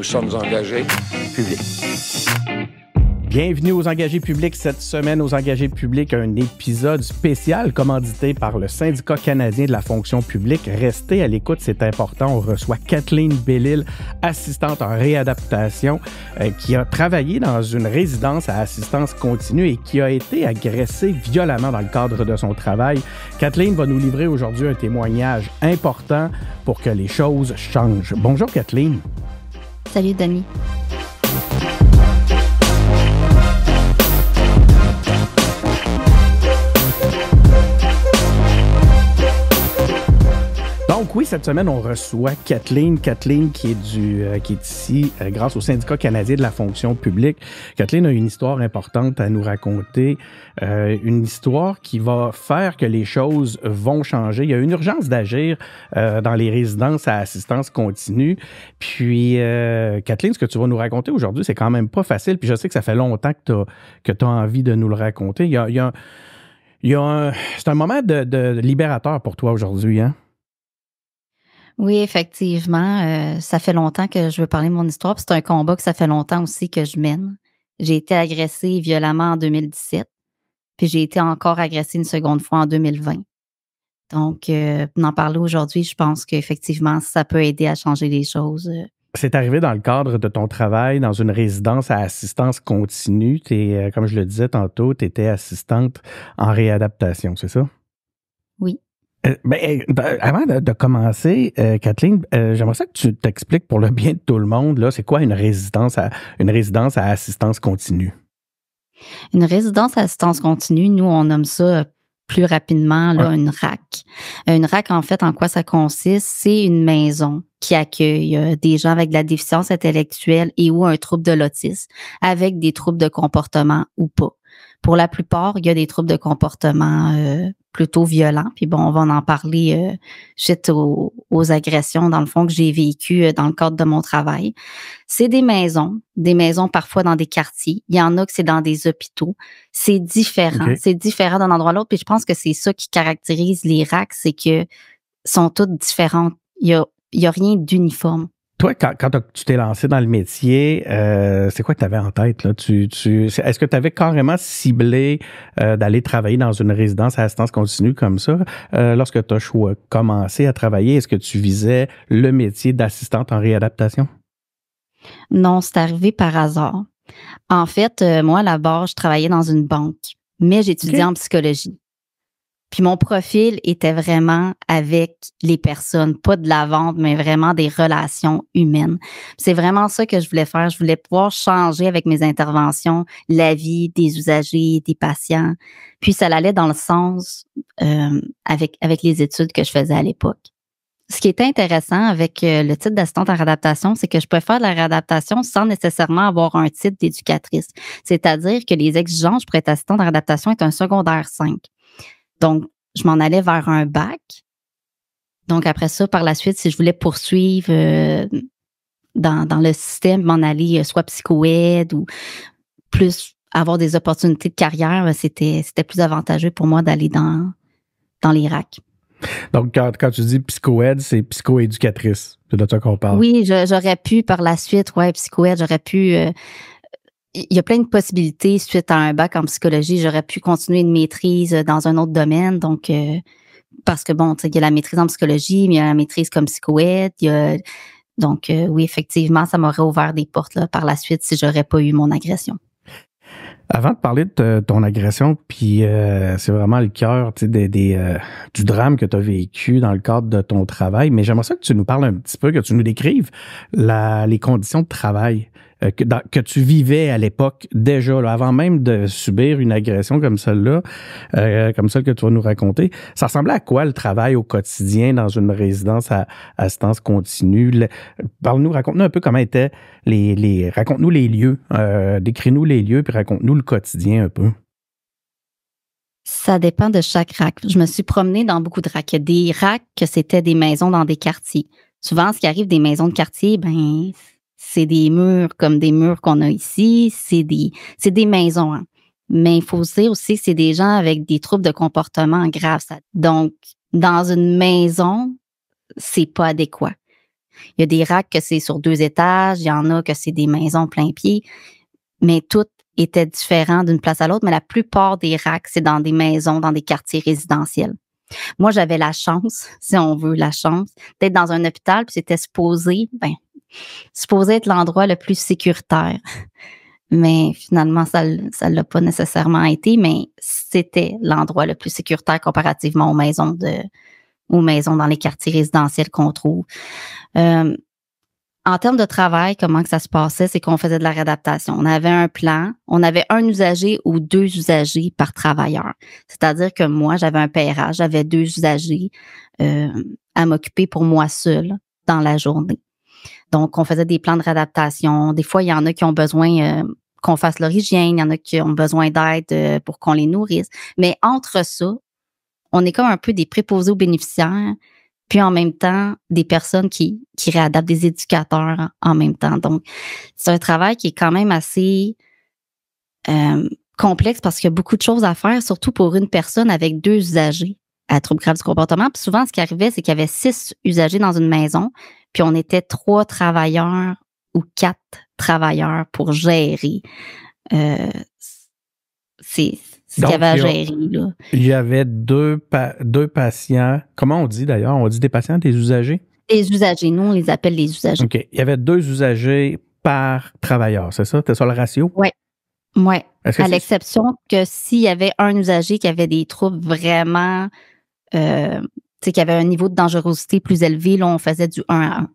Nous sommes engagés publics. Bienvenue aux engagés publics. Cette semaine, aux engagés publics, un épisode spécial commandité par le syndicat canadien de la fonction publique. Restez à l'écoute, c'est important. On reçoit Kathleen Bellil, assistante en réadaptation, euh, qui a travaillé dans une résidence à assistance continue et qui a été agressée violemment dans le cadre de son travail. Kathleen va nous livrer aujourd'hui un témoignage important pour que les choses changent. Bonjour Kathleen. Salut Dani. oui, cette semaine, on reçoit Kathleen. Kathleen qui est, du, euh, qui est ici euh, grâce au syndicat canadien de la fonction publique. Kathleen a une histoire importante à nous raconter, euh, une histoire qui va faire que les choses vont changer. Il y a une urgence d'agir euh, dans les résidences à assistance continue. Puis Kathleen, ce que tu vas nous raconter aujourd'hui, c'est quand même pas facile. Puis je sais que ça fait longtemps que tu as, as, envie de nous le raconter. Il y a, il y a, il y a c'est un moment de, de libérateur pour toi aujourd'hui, hein? Oui, effectivement. Euh, ça fait longtemps que je veux parler de mon histoire. C'est un combat que ça fait longtemps aussi que je mène. J'ai été agressée violemment en 2017, puis j'ai été encore agressée une seconde fois en 2020. Donc, euh, en d'en parler aujourd'hui, je pense qu'effectivement, ça peut aider à changer les choses. Euh. C'est arrivé dans le cadre de ton travail dans une résidence à assistance continue. Es, comme je le disais tantôt, tu étais assistante en réadaptation, c'est ça? Euh, ben, ben, avant de, commencer, euh, Kathleen, euh, j'aimerais ça que tu t'expliques pour le bien de tout le monde, là, c'est quoi une résidence à une résidence à assistance continue? Une résidence à assistance continue, nous, on nomme ça plus rapidement là, une RAC. Une RAC, en fait, en quoi ça consiste? C'est une maison qui accueille des gens avec de la déficience intellectuelle et ou un trouble de l'autisme, avec des troubles de comportement ou pas. Pour la plupart, il y a des troubles de comportement euh, plutôt violents. Puis bon, on va en parler euh, suite aux, agressions, dans le fond, que j'ai vécues euh, dans le cadre de mon travail. C'est des maisons, des maisons parfois dans des quartiers. Il y en a que c'est dans des hôpitaux. C'est différent. C'est différent d'un endroit à l'autre. Puis je pense que c'est ça qui caractérise l'Irak, c'est que sont toutes différentes. Il y il y a rien d'uniforme toi, quand, tu t'es lancé dans le métier, euh, c'est quoi que tu avais en tête? Là? Tu, Est-ce que tu avais carrément ciblé euh, d'aller travailler dans une résidence à assistance continue comme ça? Euh, lorsque tu as commencé à travailler, est-ce que tu visais le métier d'assistante en réadaptation? Non, c'est arrivé par hasard. En fait, moi, à la base, je travaillais dans une banque, mais j'étudiais en psychologie. Puis mon profil était vraiment avec les personnes, pas de la vente, mais vraiment des relations humaines. C'est vraiment ça que je voulais faire. Je voulais pouvoir changer avec mes interventions la vie des usagers, des patients. Puis ça allait dans le sens euh, avec, avec les études que je faisais à l'époque. Ce qui est intéressant avec euh, le titre d'assistante en réadaptation, c'est que je peux faire de la réadaptation sans nécessairement avoir un titre d'éducatrice. C'est-à-dire que les exigences pour être assistante en réadaptation est un secondaire 5. Donc, je m'en allais vers un bac. Donc, après ça, par la suite, si je voulais poursuivre euh, dans, le système, m'en aller euh, soit psycho-aide ou plus avoir des opportunités de carrière, ben, c'était, c'était plus avantageux pour moi d'aller dans, dans l'Irak. Donc, quand, tu dis psycho-aide, c'est psycho-éducatrice. C'est de ça qu'on parle. Oui, j'aurais pu par la suite, ouais, psycho-aide, j'aurais pu euh, il y a plein de possibilités suite à un bac en psychologie. J'aurais pu continuer une maîtrise euh, dans un autre domaine. Donc, euh, parce que bon, il y a la maîtrise en psychologie, mais il y a la maîtrise comme psychoète, Il donc, euh, oui, effectivement, ça m'aurait ouvert des portes par la suite si j'aurais pas eu mon agression. Avant de parler de ton agression, puis c'est vraiment le cœur du drame que tu as vécu dans le cadre de ton travail, mais j'aimerais ça que tu nous parles un petit peu, que tu nous décrives les conditions de travail euh, que, tu vivais à l'époque déjà, avant même de subir une agression comme celle-là, euh, comme celle que tu vas nous raconter, ça ressemblait à quoi le travail au quotidien dans une résidence à assistance continue? Parle-nous, raconte-nous un peu comment étaient les... raconte-nous les lieux, euh, décris-nous les lieux, puis raconte-nous le quotidien un peu. Ça dépend de chaque rack. Je me suis promenée dans beaucoup de racks. des racks que c'était des maisons dans des quartiers. Souvent, ce qui arrive des maisons de quartier, ben, c'est des murs comme des murs qu'on a ici, c'est des, c'est des maisons. Hein. Mais il faut dire aussi c'est des gens avec des troubles de comportement graves. Donc, dans une maison, c'est pas adéquat. Il y a des racks que c'est sur deux étages, il y en a que c'est des maisons plein pied, mais tout était différent d'une place à l'autre, mais la plupart des racks, c'est dans des maisons, dans des quartiers résidentiels. Moi, j'avais la chance, si on veut la chance, d'être dans un hôpital, puis c'était supposé, ben, supposé être l'endroit le plus sécuritaire. Mais finalement, ça ne l'a pas nécessairement été, mais c'était l'endroit le plus sécuritaire comparativement aux maisons de aux maisons dans les quartiers résidentiels qu'on trouve. Euh, en termes de travail, comment que ça se passait, c'est qu'on faisait de la réadaptation. On avait un plan, on avait un usager ou deux usagers par travailleur. C'est-à-dire que moi, j'avais un pairage j'avais deux usagers euh, à m'occuper pour moi seul dans la journée. Donc, on faisait des plans de réadaptation. Des fois, il y en a qui ont besoin euh, qu'on fasse leur hygiène, il y en a qui ont besoin d'aide euh, pour qu'on les nourrisse. Mais entre ça, on est comme un peu des préposés aux bénéficiaires, puis en même temps, des personnes qui, qui réadaptent des éducateurs en même temps. Donc, c'est un travail qui est quand même assez euh, complexe parce qu'il y a beaucoup de choses à faire, surtout pour une personne avec deux usagers à troubles graves du comportement. Puis souvent, ce qui arrivait, c'est qu'il y avait six usagers dans une maison. Puis on était trois travailleurs ou quatre travailleurs pour gérer euh, c'est ce qu'il y avait à gérer. Là. Il y avait deux, deux patients. Comment on dit d'ailleurs? On dit des patients, des usagers? Des usagers, nous, on les appelle les usagers. OK. Il y avait deux usagers par travailleur, c'est ça? C'était ça le ratio? Oui. Oui. À l'exception que s'il y avait un usager qui avait des troubles vraiment euh, qu'il y avait un niveau de dangerosité plus élevé, là, on faisait du 1 à 1.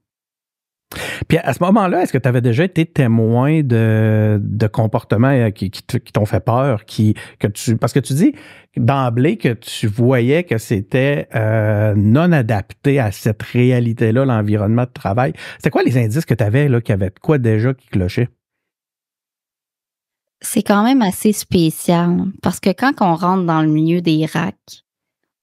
Puis à ce moment-là, est-ce que tu avais déjà été témoin de, comportements euh, qui, qui, t'ont fait peur, qui, que tu, parce que tu dis d'emblée que tu voyais que c'était euh, non adapté à cette réalité-là, l'environnement de travail. C'était quoi les indices que tu avais, là, qui avait quoi déjà qui clochait? C'est quand même assez spécial, parce que quand on rentre dans le milieu des racks,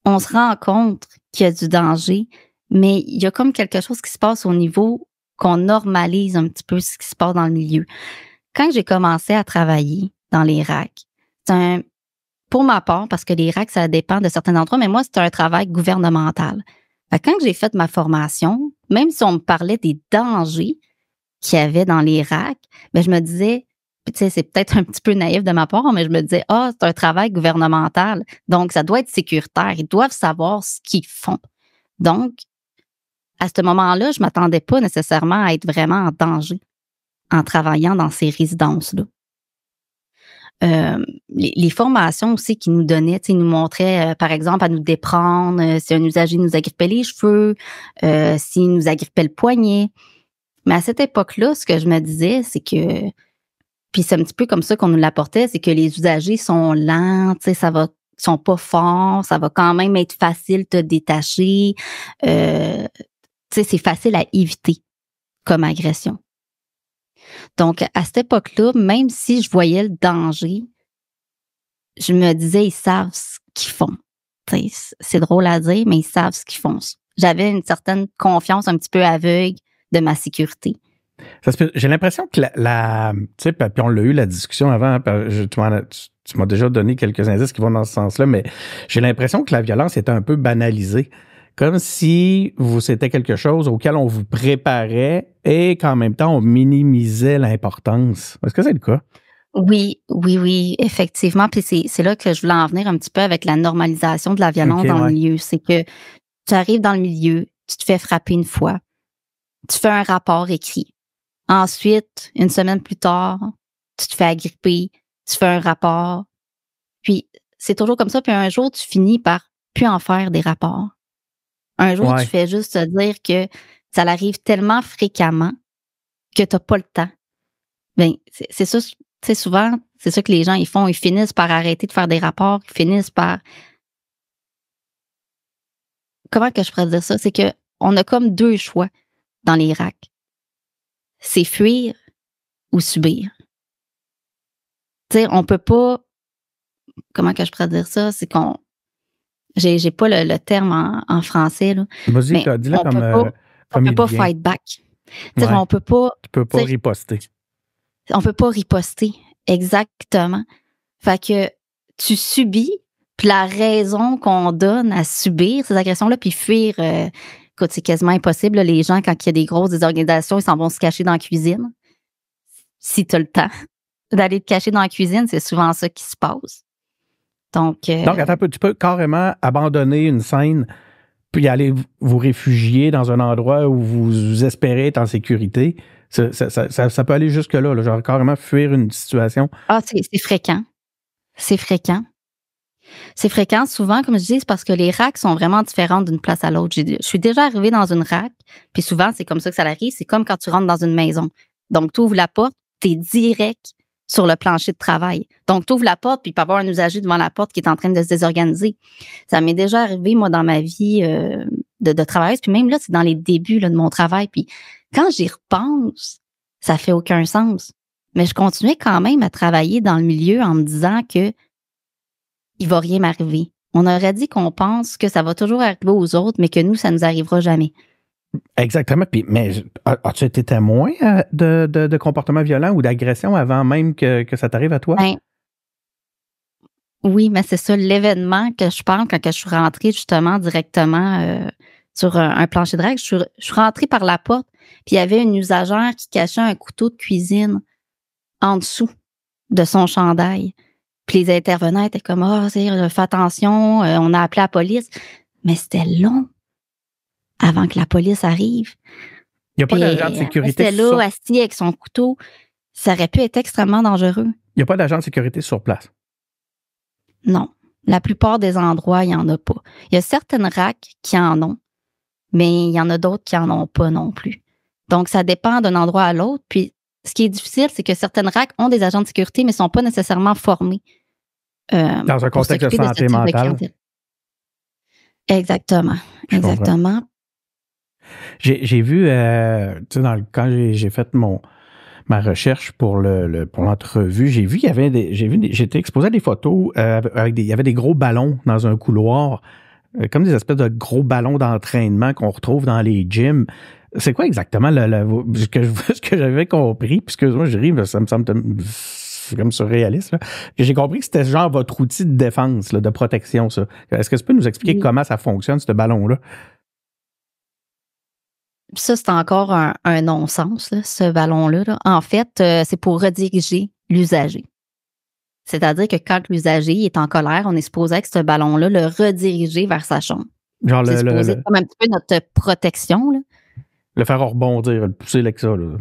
on se rend compte qu'il y a du danger, mais il y a comme quelque chose qui se passe au niveau qu'on normalise un petit peu ce qui se passe dans le milieu. Quand j'ai commencé à travailler dans l'Irak, c'est un, pour ma part, parce que l'Irak, ça dépend de certains endroits, mais moi, c'est un travail gouvernemental. Quand j'ai fait ma formation, même si on me parlait des dangers qu'il y avait dans l'Irak, racks, ben, je me disais, tu sais, c'est peut-être un petit peu naïf de ma part, mais je me disais, ah, c'est un travail gouvernemental. Donc, ça doit être sécuritaire. Ils doivent savoir ce qu'ils font. Donc, à ce moment-là, je ne m'attendais pas nécessairement à être vraiment en danger en travaillant dans ces résidences-là. Euh, les, formations aussi qu'ils nous donnaient, ils nous montraient, euh, par exemple, à nous déprendre euh, si un usager nous agrippait les cheveux, s'il nous agrippait le poignet. Mais à cette époque-là, ce que je me disais, c'est que puis c'est un petit peu comme ça qu'on nous l'apportait, c'est que les usagers sont lents, ça va sont pas forts, ça va quand même être facile de te détacher. Euh, c'est facile à éviter comme agression. Donc, à cette époque-là, même si je voyais le danger, je me disais, ils savent ce qu'ils font. C'est drôle à dire, mais ils savent ce qu'ils font. J'avais une certaine confiance un petit peu aveugle de ma sécurité. J'ai l'impression que la, tu sais, puis on l'a eu la discussion avant. tu m'as déjà donné quelques indices qui vont dans ce sens-là, mais j'ai l'impression que la violence est un peu banalisée, comme si vous c'était quelque chose auquel on vous préparait et qu'en même temps on minimisait l'importance. Est-ce que c'est le cas? Oui, oui, oui, effectivement. Puis c'est là que je voulais en venir un petit peu avec la normalisation de la violence dans le milieu. C'est que tu arrives dans le milieu, tu te fais frapper une fois, tu fais un rapport écrit, Ensuite, une semaine plus tard, tu te fais agripper, tu fais un rapport. Puis c'est toujours comme ça. Puis un jour, tu finis par plus en faire des rapports. Un jour, tu fais juste te dire que ça arrive tellement fréquemment que tu n'as pas le temps. Bien, c'est ça, c'est souvent, c'est ça que les gens ils font. Ils finissent par arrêter de faire des rapports, ils finissent par. Comment que je pourrais dire ça? C'est qu'on a comme deux choix dans l'Irak c'est fuir ou subir. Tu sais, on peut pas. Comment que je pourrais dire ça? C'est qu'on. J'ai, j'ai pas le, terme en, français. Là. on comme. Peut euh, pas, pas fight back. On peut pas. Tu peux pas riposter. On peut pas riposter. Exactement. Fait que tu subis, puis la raison qu'on donne à subir ces agressions-là, puis fuir euh, c'est quasiment impossible. Les gens, quand il y a des grosses désorganisations, organisations, ils s'en vont se cacher dans la cuisine. Si tu as le temps d'aller te cacher dans la cuisine, c'est souvent ça qui se passe. Donc, euh, tu peux carrément abandonner une scène puis aller vous réfugier dans un endroit où vous espérez être en sécurité. Ça, peut aller jusque-là, là, genre carrément fuir une situation. Ah, c'est fréquent. C'est fréquent. C'est fréquent, souvent, comme je dis, c'est parce que les racks sont vraiment différents d'une place à l'autre. Je suis déjà arrivée dans une rack, puis souvent, c'est comme ça que ça arrive. C'est comme quand tu rentres dans une maison. Donc, tu ouvres la porte, tu es direct sur le plancher de travail. Donc, tu ouvres la porte, puis il peut y avoir un usager devant la porte qui est en train de se désorganiser. Ça m'est déjà arrivé, moi, dans ma vie euh, de, de travailleuse. Puis même là, c'est dans les débuts de mon travail. Puis quand j'y repense, ça fait aucun sens. Mais je continuais quand même à travailler dans le milieu en me disant que il va rien m'arriver. On aurait dit qu'on pense que ça va toujours arriver aux autres, mais que nous, ça ne nous arrivera jamais. Exactement. mais ah, as-tu été témoin euh, de, de, comportements violents ou d'agressions avant même que, ça t'arrive à toi? Ben, oui, mais c'est ça l'événement que je parle quand je suis rentrée justement directement euh, sur un, plancher de règle. Je suis, je suis rentrée par la porte, puis il y avait une usagère qui cachait un couteau de cuisine en dessous de son chandail. Puis les intervenants étaient comme oh, fais attention, euh, on a appelé la police. Mais c'était long avant que la police arrive. Il n'y a pas d'agent de euh, sécurité. était là, assis avec son couteau. Ça aurait pu être extrêmement dangereux. Il n'y a pas d'agent de sécurité sur place. Non. La plupart des endroits, il n'y en a pas. Il y a certaines racks qui en ont, mais il y en a d'autres qui n'en ont pas non plus. Donc, ça dépend d'un endroit à l'autre. Puis, ce qui est difficile, c'est que certaines RAC ont des agents de sécurité, mais ne sont pas nécessairement formés. Euh, dans un contexte de santé mentale. exactement. exactement. J'ai vu, euh, quand j'ai fait mon, ma recherche pour le, l'entrevue, j'ai vu qu'il y avait des, j'ai vu j'étais exposé à des photos euh, avec des, il y avait des gros ballons dans un couloir, comme des espèces de gros ballons d'entraînement qu'on retrouve dans les gyms. C'est quoi exactement le, ce que, j'avais compris? puisque moi je ris, ça me semble comme surréaliste. J'ai compris que c'était genre votre outil de défense, de protection, ça. Est-ce que tu peux nous expliquer comment ça fonctionne, ce ballon-là? Ça, c'est encore un, non-sens, ce ballon-là. En fait, euh, c'est pour rediriger l'usager. C'est-à-dire que quand l'usager est en colère, on est supposé avec ce ballon-là le rediriger vers sa chambre. Genre supposé comme un petit peu notre protection. Là. Le faire rebondir, le pousser avec ça. Là.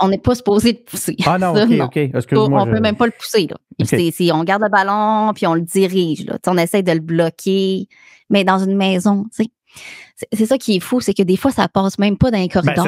On n'est pas supposé le pousser. Ah non, OK, OK. On ne peut même pas le pousser. Là. on garde le ballon, puis on le dirige. On essaie de le bloquer, mais dans une maison. sais. C'est ça qui est fou, c'est que des fois, ça passe même pas dans les corridors.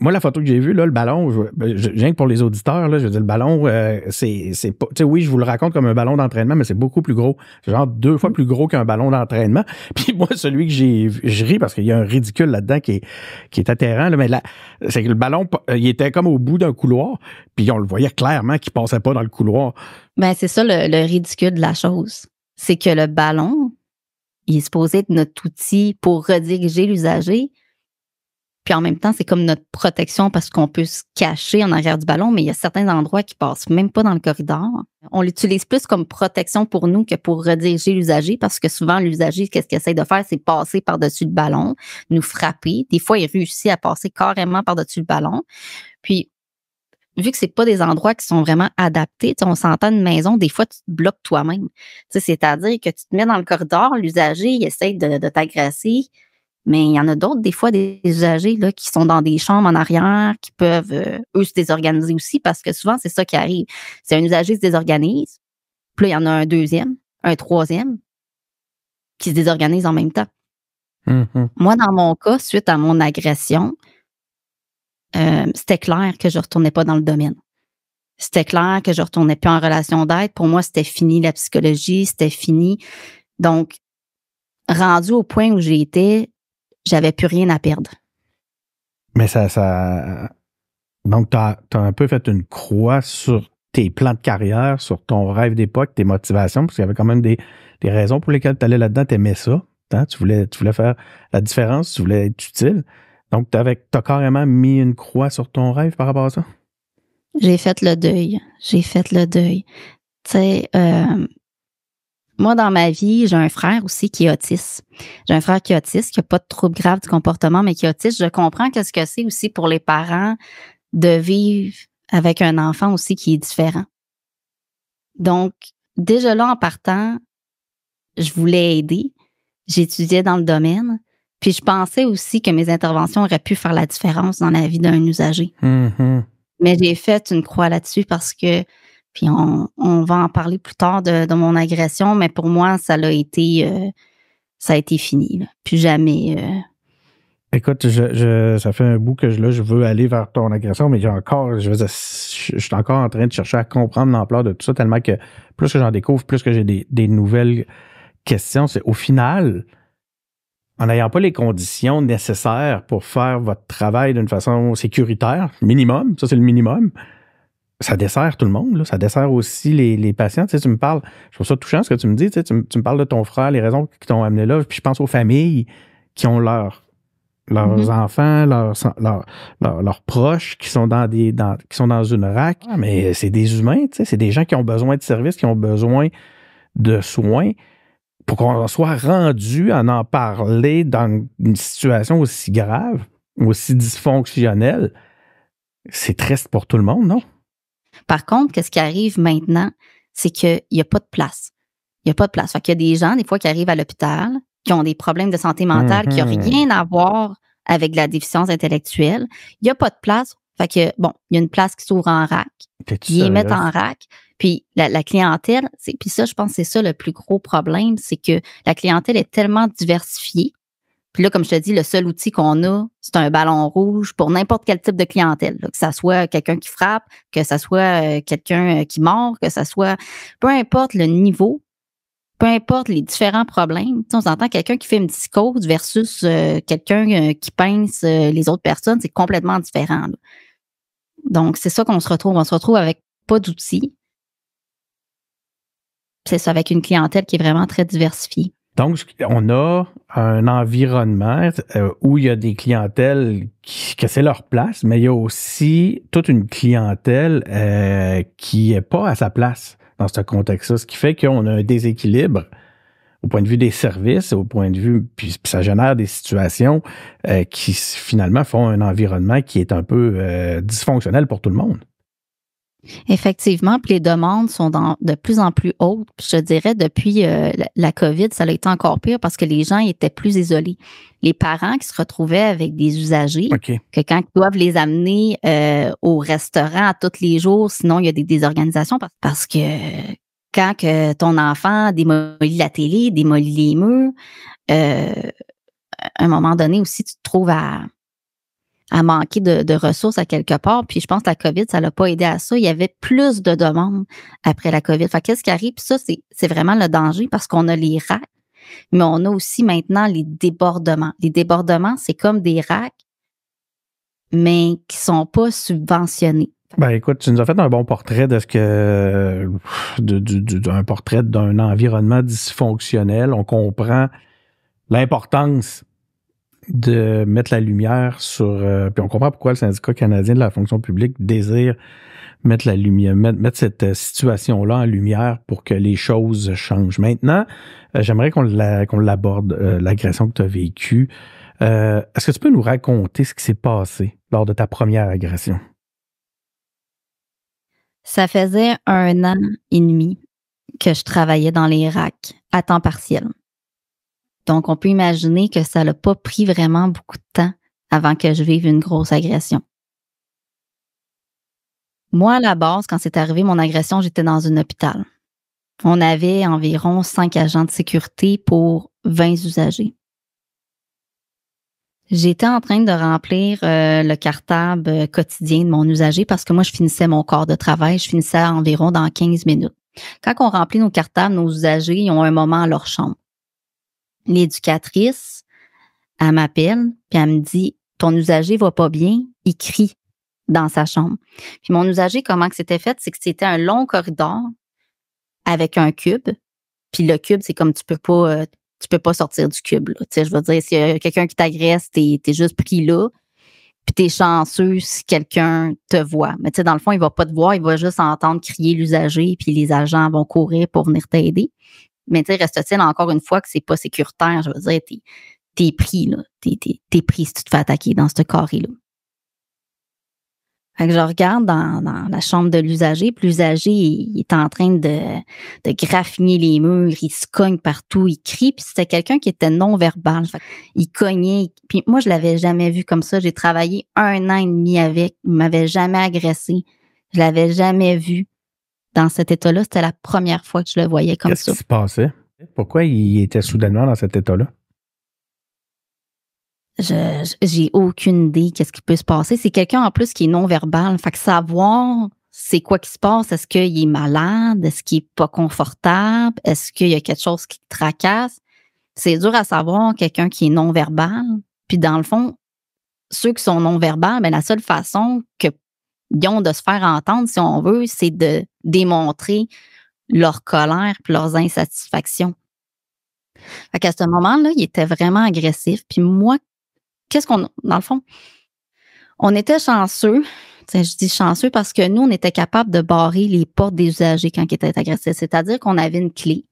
Moi, la photo que j'ai vue, le ballon, je, ben, que pour les auditeurs, là, je veux dire, le ballon, euh, c'est pas. Tu sais, oui, je vous le raconte comme un ballon d'entraînement, mais c'est beaucoup plus gros. genre deux fois mm. plus gros qu'un ballon d'entraînement. Puis moi, celui que j'ai. Je ris parce qu'il y a un ridicule là-dedans qui est, qui est atterrant, mais là, c'est que le ballon, euh, il était comme au bout d'un couloir, puis on le voyait clairement qu'il passait pas dans le couloir. Ben, c'est ça le ridicule de la chose. C'est que le ballon, il est supposé être notre outil pour rediriger l'usager. Puis en même temps, c'est comme notre protection parce qu'on peut se cacher en arrière du ballon, mais il y a certains endroits qui passent même pas dans le corridor. On l'utilise plus comme protection pour nous que pour rediriger l'usager parce que souvent, l'usager, qu'est-ce qu'il essaie de faire? C'est passer par-dessus le ballon, nous frapper. Des fois, il réussit à passer carrément par-dessus le ballon. Puis vu que c'est pas des endroits qui sont vraiment adaptés, on s'entend une maison, des fois, tu te bloques toi-même. C'est-à-dire que tu te mets dans le corridor, l'usager, il essaie de, t'agresser, mais il y en a d'autres, des fois, des usagers là, qui sont dans des chambres en arrière, qui peuvent, euh, eux, se désorganiser aussi, parce que souvent, c'est ça qui arrive. C'est un usager se désorganise, puis là, il y en a un deuxième, un troisième, qui se désorganise en même temps. Mm-hmm. Moi, dans mon cas, suite à mon agression, euh, c'était clair que je ne retournais pas dans le domaine. C'était clair que je ne retournais plus en relation d'aide. Pour moi, c'était fini la psychologie, c'était fini. Donc, rendu au point où j'ai été, j'avais plus rien à perdre. Mais ça, ça. Donc, tu as, un peu fait une croix sur tes plans de carrière, sur ton rêve d'époque, tes motivations, parce qu'il y avait quand même des, raisons pour lesquelles tu allais là-dedans, tu aimais ça. Hein? Tu, voulais, tu voulais faire la différence, tu voulais être utile. Donc, tu carrément mis une croix sur ton rêve par rapport à ça? J'ai fait le deuil. J'ai fait le deuil. Tu sais, euh, moi, dans ma vie, j'ai un frère aussi qui est autiste. J'ai un frère qui est autiste, qui n'a pas de trouble grave du comportement, mais qui est autiste. Je comprends qu'est-ce que c'est aussi pour les parents de vivre avec un enfant aussi qui est différent. Donc, déjà là, en partant, je voulais aider. J'étudiais dans le domaine. Puis je pensais aussi que mes interventions auraient pu faire la différence dans la vie d'un usager. Mm-hmm. Mais j'ai fait une croix là-dessus parce que, puis on, va en parler plus tard de, mon agression, mais pour moi, ça a été, euh, ça a été fini. Plus jamais. Euh. Écoute, je, ça fait un bout que je, là, je veux aller vers ton agression, mais j'ai encore, je, suis encore en train de chercher à comprendre l'ampleur de tout ça, tellement que plus que j'en découvre, plus que j'ai des, des, nouvelles questions. C'est au final, en n'ayant pas les conditions nécessaires pour faire votre travail d'une façon sécuritaire, minimum, ça c'est le minimum, ça dessert tout le monde, ça dessert aussi les, les patients. Tu, me parles, je trouve ça touchant ce que tu me dis, tu, me parles de ton frère, les raisons qui t'ont amené là, puis je pense aux familles qui ont leur, leurs mm-hmm. enfants, leurs, proches qui sont dans des dans, qui sont dans une rack, mais c'est des humains, c'est des gens qui ont besoin de services, qui ont besoin de soins pour qu'on soit rendu à en parler dans une situation aussi grave, aussi dysfonctionnelle, c'est triste pour tout le monde, non? Par contre, ce qui arrive maintenant, c'est qu'il n'y a pas de place. Il n'y a pas de place. Il y a des gens, des fois, qui arrivent à l'hôpital, qui ont des problèmes de santé mentale, qui n'ont mhm. rien à voir avec la déficience intellectuelle. Il n'y a pas de place. Fait que, bon, il y a une place qui s'ouvre en rack. Ils les mettent en rack. Puis la, la clientèle, puis ça, je pense que c'est ça le plus gros problème, c'est que la clientèle est tellement diversifiée. Puis là, comme je te dis, le seul outil qu'on a, c'est un ballon rouge pour n'importe quel type de clientèle. Que ça soit quelqu'un qui frappe, que ça soit euh, quelqu'un euh, qui mord, que ça soit peu importe le niveau, peu importe les différents problèmes. on s'entend quelqu'un qui fait une psychose versus euh, quelqu'un qui pince les autres personnes, c'est complètement différent. Donc, c'est ça qu'on se retrouve. On se retrouve avec pas d'outils. C'est ça, avec une clientèle qui est vraiment très diversifiée. Donc, on a un environnement euh, où il y a des clientèles qui, que c'est leur place, mais il y a aussi toute une clientèle euh, qui n'est pas à sa place dans ce contexte-là, ce qui fait qu'on a un déséquilibre au point de vue des services, au point de vue, puis, ça génère des situations euh, qui finalement font un environnement qui est un peu euh, dysfonctionnel pour tout le monde. Effectivement, puis les demandes sont de plus en plus hautes. je dirais, depuis euh, la COVID, ça a été encore pire parce que les gens étaient plus isolés. Les parents qui se retrouvaient avec des usagers, que quand ils doivent les amener au restaurant à tous les jours, sinon il y a des désorganisations parce que quand que ton enfant démolit la télé, démolit les murs, euh, à un moment donné aussi, tu te trouves à, manquer de, ressources à quelque part. Puis je pense que la COVID, ça l'a pas aidé à ça. Il y avait plus de demandes après la COVID. Fait qu'est-ce qui arrive? Puis ça, c'est vraiment le danger parce qu'on a les racks, mais on a aussi maintenant les débordements. Les débordements, c'est comme des racks, mais qui ne sont pas subventionnés. Ben écoute, tu nous as fait un bon portrait de ce que d'un portrait d'un environnement dysfonctionnel. On comprend l'importance de mettre la lumière sur. Euh, puis on comprend pourquoi le syndicat canadien de la fonction publique désire mettre la lumière, mettre, cette euh, situation-là en lumière pour que les choses changent. Maintenant, euh, j'aimerais qu'on l'aborde, l'agression que tu as vécue. Est-ce que tu peux nous raconter ce qui s'est passé lors de ta première agression? Ça faisait un an et demi que je travaillais dans les racks à temps partiel. Donc, on peut imaginer que ça n'a pas pris vraiment beaucoup de temps avant que je vive une grosse agression. Moi, à la base, quand c'est arrivé mon agression, j'étais dans un hôpital. On avait environ cinq agents de sécurité pour 20 usagers. J'étais en train de remplir euh, le cartable euh, quotidien de mon usager parce que moi, je finissais mon corps de travail. Je finissais environ dans 15 minutes. Quand on remplit nos cartables, nos usagers, ils ont un moment à leur chambre. L'éducatrice, elle m'appelle, puis elle me dit Ton usager va pas bien, il crie dans sa chambre. Puis mon usager, comment que c'était fait? C'est que c'était un long corridor avec un cube. Puis le cube, c'est comme tu peux pas, euh, tu peux pas sortir du cube. Là. Je veux dire, s'il y a quelqu'un qui t'agresse, tu es, juste pris là. Puis tu es chanceux si quelqu'un te voit. Mais tu sais, dans le fond, il va pas te voir, il va juste entendre crier l'usager, puis les agents vont courir pour venir t'aider. Mais tu sais, reste-t-il encore une fois que c'est pas sécuritaire? Je veux dire, t'es es pris, là. T'es es, pris si tu te fais attaquer dans ce carré-là que je regarde dans, la chambre de l'usager, puis l'usager, il, est en train de, de graffiner les murs, il se cogne partout, il crie, puis c'était quelqu'un qui était non-verbal. Il cognait, puis moi, je l'avais jamais vu comme ça. J'ai travaillé un an et demi avec, il m'avait jamais agressé. Je l'avais jamais vu dans cet état-là. C'était la première fois que je le voyais comme ça. Qu'est-ce qui se passait? Pourquoi il était soudainement dans cet état-là? je j'ai aucune idée qu'est-ce qui peut se passer. C'est quelqu'un en plus qui est non verbal, fait que savoir c'est quoi qui se passe, est-ce qu'il est malade, est-ce qu'il est pas confortable, est-ce qu'il y a quelque chose qui tracasse, c'est dur à savoir quelqu'un qui est non verbal. Puis dans le fond, ceux qui sont non verbal, mais ben, la seule façon que ont de se faire entendre, si on veut, c'est de démontrer leur colère puis leurs insatisfactions. Fait qu'à ce moment-là, il était vraiment agressif. Puis moi, qu'est-ce qu'on, dans le fond, on était chanceux. Je dis chanceux parce que nous, on était capable de barrer les portes des usagers quand ils étaient agressés. C'est-à-dire qu'on avait une clé.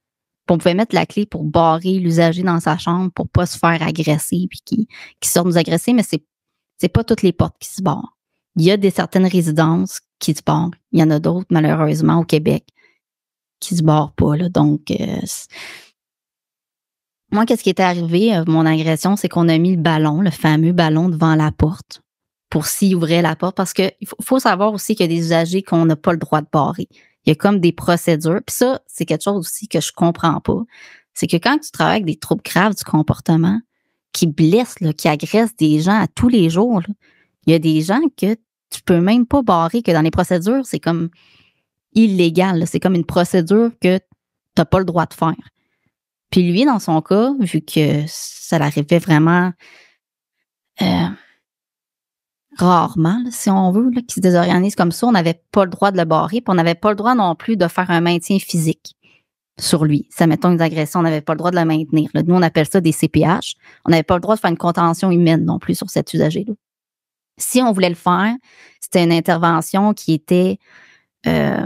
On pouvait mettre la clé pour barrer l'usager dans sa chambre pour pas se faire agresser puis qui qui sorte nous agresser, mais c'est n'est pas toutes les portes qui se barrent. Il y a des certaines résidences qui se barrent. Il y en a d'autres, malheureusement, au Québec, qui se barrent pas. Donc, euh, moi, qu'est-ce qui est arrivé, euh, mon agression, c'est qu'on a mis le ballon, le fameux ballon devant la porte pour s'y ouvrir la porte parce qu'il faut, faut savoir aussi qu'il y a des usagers qu'on n'a pas le droit de barrer. Il y a comme des procédures. Puis ça, c'est quelque chose aussi que je comprends pas. C'est que quand tu travailles avec des troubles graves du comportement qui blessent, qui agressent des gens à tous les jours, il y a des gens que tu peux même pas barrer, que dans les procédures, c'est comme illégal. C'est comme une procédure que tu n'as pas le droit de faire. Puis lui, dans son cas, vu que ça l'arrivait vraiment euh, rarement, si on veut, qu'il se désorganise comme ça, on n'avait pas le droit de le barrer, puis on n'avait pas le droit non plus de faire un maintien physique sur lui. Ça, mettons une agression, on n'avait pas le droit de la maintenir. Nous, on appelle ça des CPH. On n'avait pas le droit de faire une contention humaine non plus sur cet usager-là. Si on voulait le faire, c'était une intervention qui était euh,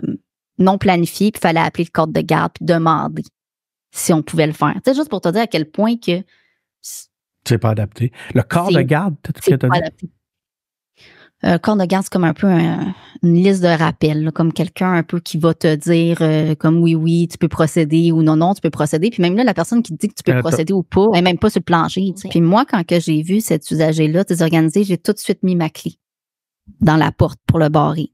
non planifiée, puis il fallait appeler le corps de garde, puis demander si on pouvait le faire. C'est juste pour te dire à quel point que. Tu C'est pas adapté. Le corps de garde, tu as dit? Euh, le corps de garde, c'est comme un peu une liste de rappel, comme quelqu'un un peu qui va te dire euh, comme oui, oui, tu peux procéder ou non, non, tu peux procéder. Puis même là, la personne qui te dit que tu peux euh, procéder ou pas, elle même pas sur le plancher. Puis moi, quand j'ai vu cet usager-là désorganisé, j'ai tout de suite mis ma clé dans la porte pour le barrer.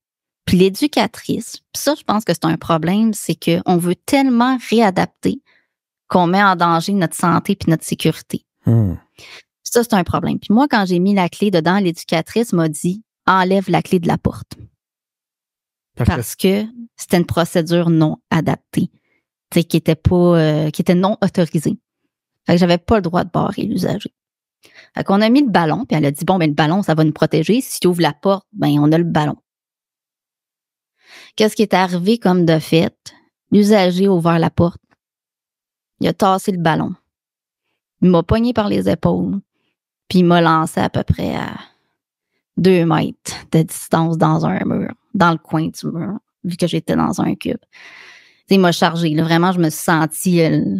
Puis l'éducatrice, ça, je pense que c'est un problème, c'est qu'on veut tellement réadapter qu'on met en danger notre santé puis notre sécurité. Hmm. Ça, c'est un problème. Puis moi, quand j'ai mis la clé dedans, l'éducatrice m'a dit enlève la clé de la porte. Parce, que c'était une procédure non adaptée, qui était pas, euh, non autorisée. j'avais pas le droit de barrer l'usager. Fait qu'on a mis le ballon, puis elle a dit bon, ben le ballon, ça va nous protéger. Si tu ouvres la porte, ben on a le ballon. Qu'est-ce qui est arrivé comme de fait? L'usager a ouvert la porte, il a tassé le ballon. Il m'a poigné par les épaules, puis il m'a lancé à peu près à deux mètres de distance dans un mur, dans le coin du mur, vu que j'étais dans un cube. il m'a chargé. vraiment, je me suis sentie euh,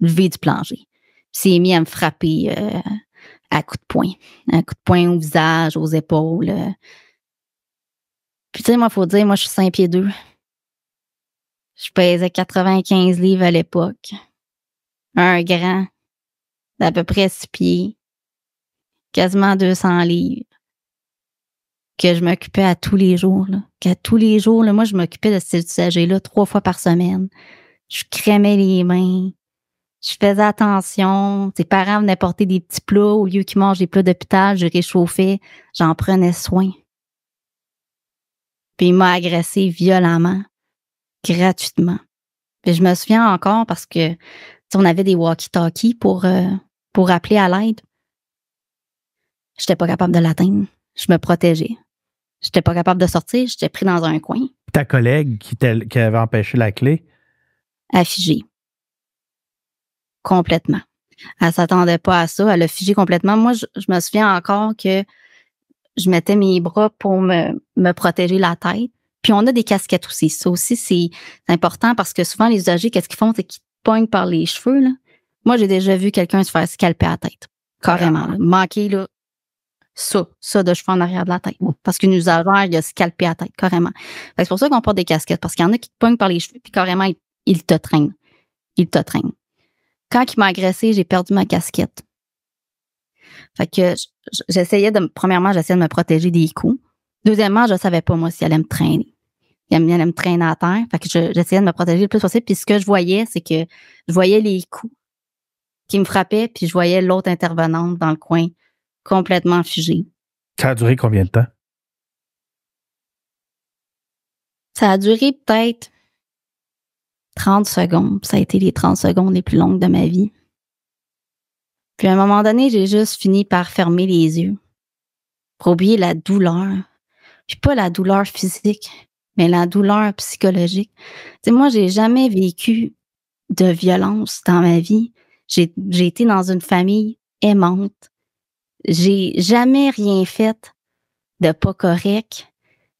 levé du plancher. Puis il s'est mis à me frapper euh, à coups de poing. À coups de poing au visage, aux épaules. Euh. Puis tu sais, moi, il faut dire, moi, je suis 5 pieds 2. Je pesais 95 livres à l'époque. Un grand d'à peu près 6 pieds, quasiment 200 livres, que je m'occupais à tous les jours. Là. tous les jours, là, moi, je m'occupais de cet usager-là trois fois par semaine. Je crémais les mains. Je faisais attention. Ses parents venaient porter des petits plats. Au lieu qu'ils mangent des plats d'hôpital, je réchauffais. J'en prenais soin. Puis il m'a agressé violemment gratuitement. je me souviens encore parce que on avait des walkie-talkies pour, euh, pour appeler à l'aide. J'étais pas capable de l'atteindre. Je me protégeais. J'étais pas capable de sortir. J'étais pris dans un coin. Ta collègue qui, qui avait empêché la clé? A figé. Complètement. Elle s'attendait pas à ça. Elle a figé complètement. Moi, je, me souviens encore que je mettais mes bras pour me protéger la tête. Puis on a des casquettes aussi. Ça aussi, c'est important parce que souvent, les usagers, qu'est-ce qu'ils font? C'est qu'ils poignent par les cheveux. Là. Moi, j'ai déjà vu quelqu'un se faire scalper à la tête. Carrément. Manquer là, ça, ça de cheveux en arrière de la tête. Parce qu'une usageur, il a scalpé à la tête, carrément. C'est pour ça qu'on porte des casquettes, parce qu'il y en a qui te par les cheveux, puis carrément, ils te traînent. Ils te traînent. Quand il m'a agressé, j'ai perdu ma casquette. Fait que j'essayais de, premièrement, j'essayais de me protéger des coups. Deuxièmement, je savais pas, moi, si elle allait me traîner il allait me traîner à terre. Fait que j'essayais de me protéger le plus possible. Puis ce que je voyais, c'est que je voyais les coups qui me frappaient, puis je voyais l'autre intervenante dans le coin complètement figée. Ça a duré combien de temps? Ça a duré peut-être 30 secondes. Ça a été les 30 secondes les plus longues de ma vie. Puis à un moment donné, j'ai juste fini par fermer les yeux pour oublier la douleur. Puis pas la douleur physique, mais la douleur psychologique. sais moi, j'ai jamais vécu de violence dans ma vie. J'ai été dans une famille aimante. J'ai jamais rien fait de pas correct.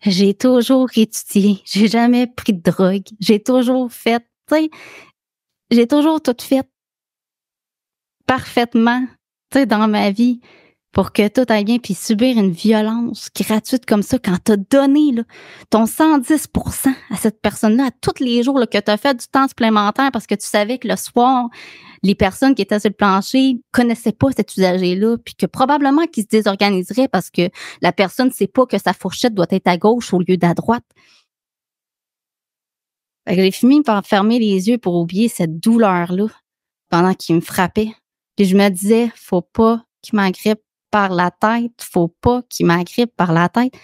J'ai toujours étudié. J'ai jamais pris de drogue. J'ai toujours fait, j'ai toujours tout fait parfaitement, dans ma vie pour que tout aille bien, puis subir une violence gratuite comme ça quand t'as donné là, ton 110 à cette personne-là, à tous les jours là, que as fait du temps supplémentaire parce que tu savais que le soir, les personnes qui étaient sur le plancher connaissaient pas cet usager-là, puis que probablement qu'ils se désorganiseraient parce que la personne ne sait pas que sa fourchette doit être à gauche au lieu d'à droite. J'ai fini par fermer les yeux pour oublier cette douleur-là pendant qu'il me frappait. Puis je me disais, faut pas qu'il m'agrippe par la tête, faut pas qu'il m'agrippe par la tête.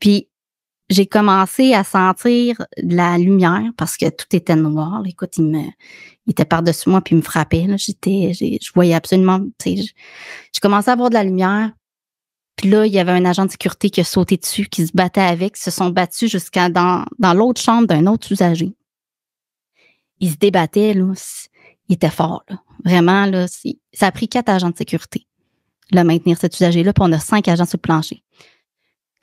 Puis j'ai commencé à sentir de la lumière parce que tout était noir. écoute, il était par-dessus moi puis il me frappait. j'étais, je voyais absolument. J'ai commencé à voir de la lumière. Puis là, il y avait un agent de sécurité qui a sauté dessus, qui se battait avec, se sont battus jusqu'à dans, l'autre chambre d'un autre usager. Ils se débattaient, là. Ils étaient Vraiment, là, ça a pris quatre agents de sécurité le maintenir, cet usager-là, puis on a cinq agents sur le plancher.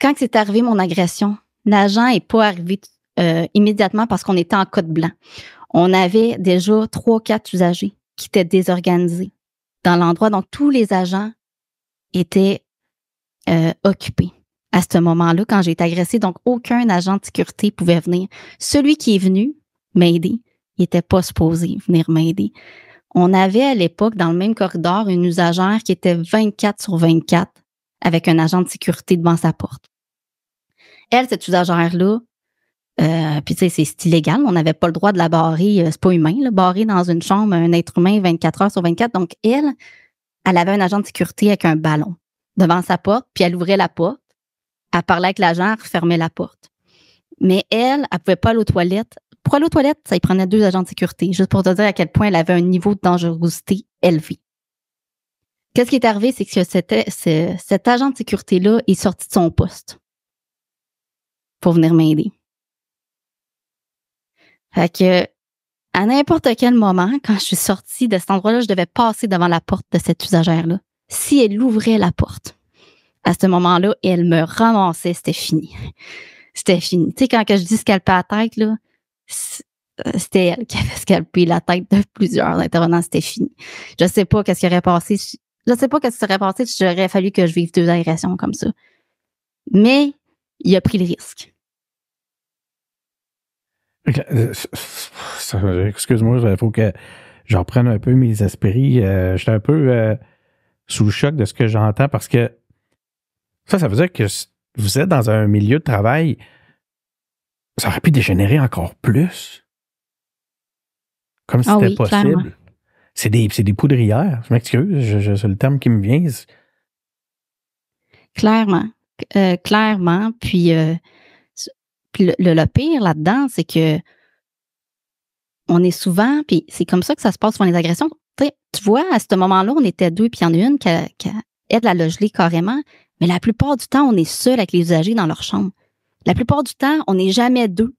Quand c'est arrivé mon agression, l'agent n'est pas arrivé euh, immédiatement parce qu'on était en code blanc. On avait déjà trois, quatre usagers qui étaient désorganisés dans l'endroit. Donc, tous les agents étaient euh, occupés à ce moment-là quand j'ai été agressée. Donc, aucun agent de sécurité pouvait venir. Celui qui est venu m'aider, il n'était pas supposé venir m'aider. On avait à l'époque dans le même corridor une usagère qui était 24 sur 24 avec un agent de sécurité devant sa porte. Elle, cette usagère-là, euh, puis tu sais, c'est illégal, on n'avait pas le droit de la barrer, euh, c'est pas humain, barrer dans une chambre un être humain 24 heures sur 24. Donc, elle, elle avait un agent de sécurité avec un ballon devant sa porte, puis elle ouvrait la porte, elle parlait avec l'agent, elle refermait la porte. Mais elle, elle pouvait pas aller aux toilettes, pour aller aux toilettes, ça y prenait deux agents de sécurité, juste pour te dire à quel point elle avait un niveau de dangerosité élevé. Qu'est-ce qui est arrivé, c'est que c'était, cet agent de sécurité-là est sorti de son poste pour venir m'aider. Fait que, à n'importe quel moment, quand je suis sortie de cet endroit-là, je devais passer devant la porte de cette usagère-là. Si elle ouvrait la porte, à ce moment-là, elle me ramassait, c'était fini. C'était fini. Tu sais, quand je dis ce qu'elle peut à là, euh, c'était elle qui avait scalpé la tête de plusieurs intervenants, c'était fini. Je sais pas qu'est-ce qui aurait passé. Je sais pas qu'est-ce qui serait passé si j'aurais fallu que je vive deux agressions comme ça. Mais il a pris le risque. Euh, excuse-moi, il faut que j'en prenne un peu mes esprits. Euh, j'étais un peu sous le choc de ce que j'entends parce que ça, ça veut dire que vous êtes dans un milieu de travail ça aurait pu dégénérer encore plus. Comme si ah c'était possible. C'est des, des, poudrières. Je m'excuse, c'est le terme qui me vient. Clairement. Euh, clairement. Puis, euh, le, pire là-dedans, c'est que on est souvent, puis c'est comme ça que ça se passe pour les agressions. tu vois, à ce moment-là, on était deux, puis il y en a une qui, aide la loger carrément. Mais la plupart du temps, on est seul avec les usagers dans leur chambre. La plupart du temps, on n'est jamais deux.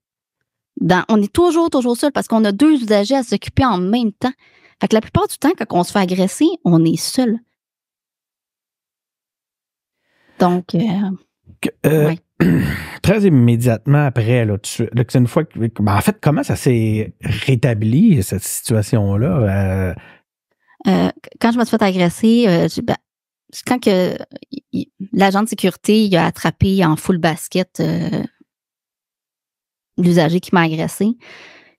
on est toujours, toujours seul parce qu'on a deux usagers à s'occuper en même temps. Fait la plupart du temps, quand on se fait agresser, on est seul. Donc. Euh, euh, très immédiatement après, là, une fois que, ben, en fait, comment ça s'est rétabli, cette situation-là? Euh, quand je me suis fait agresser, ben, quand que l'agent de sécurité il a attrapé en full basket euh, l'usager qui m'a agressé,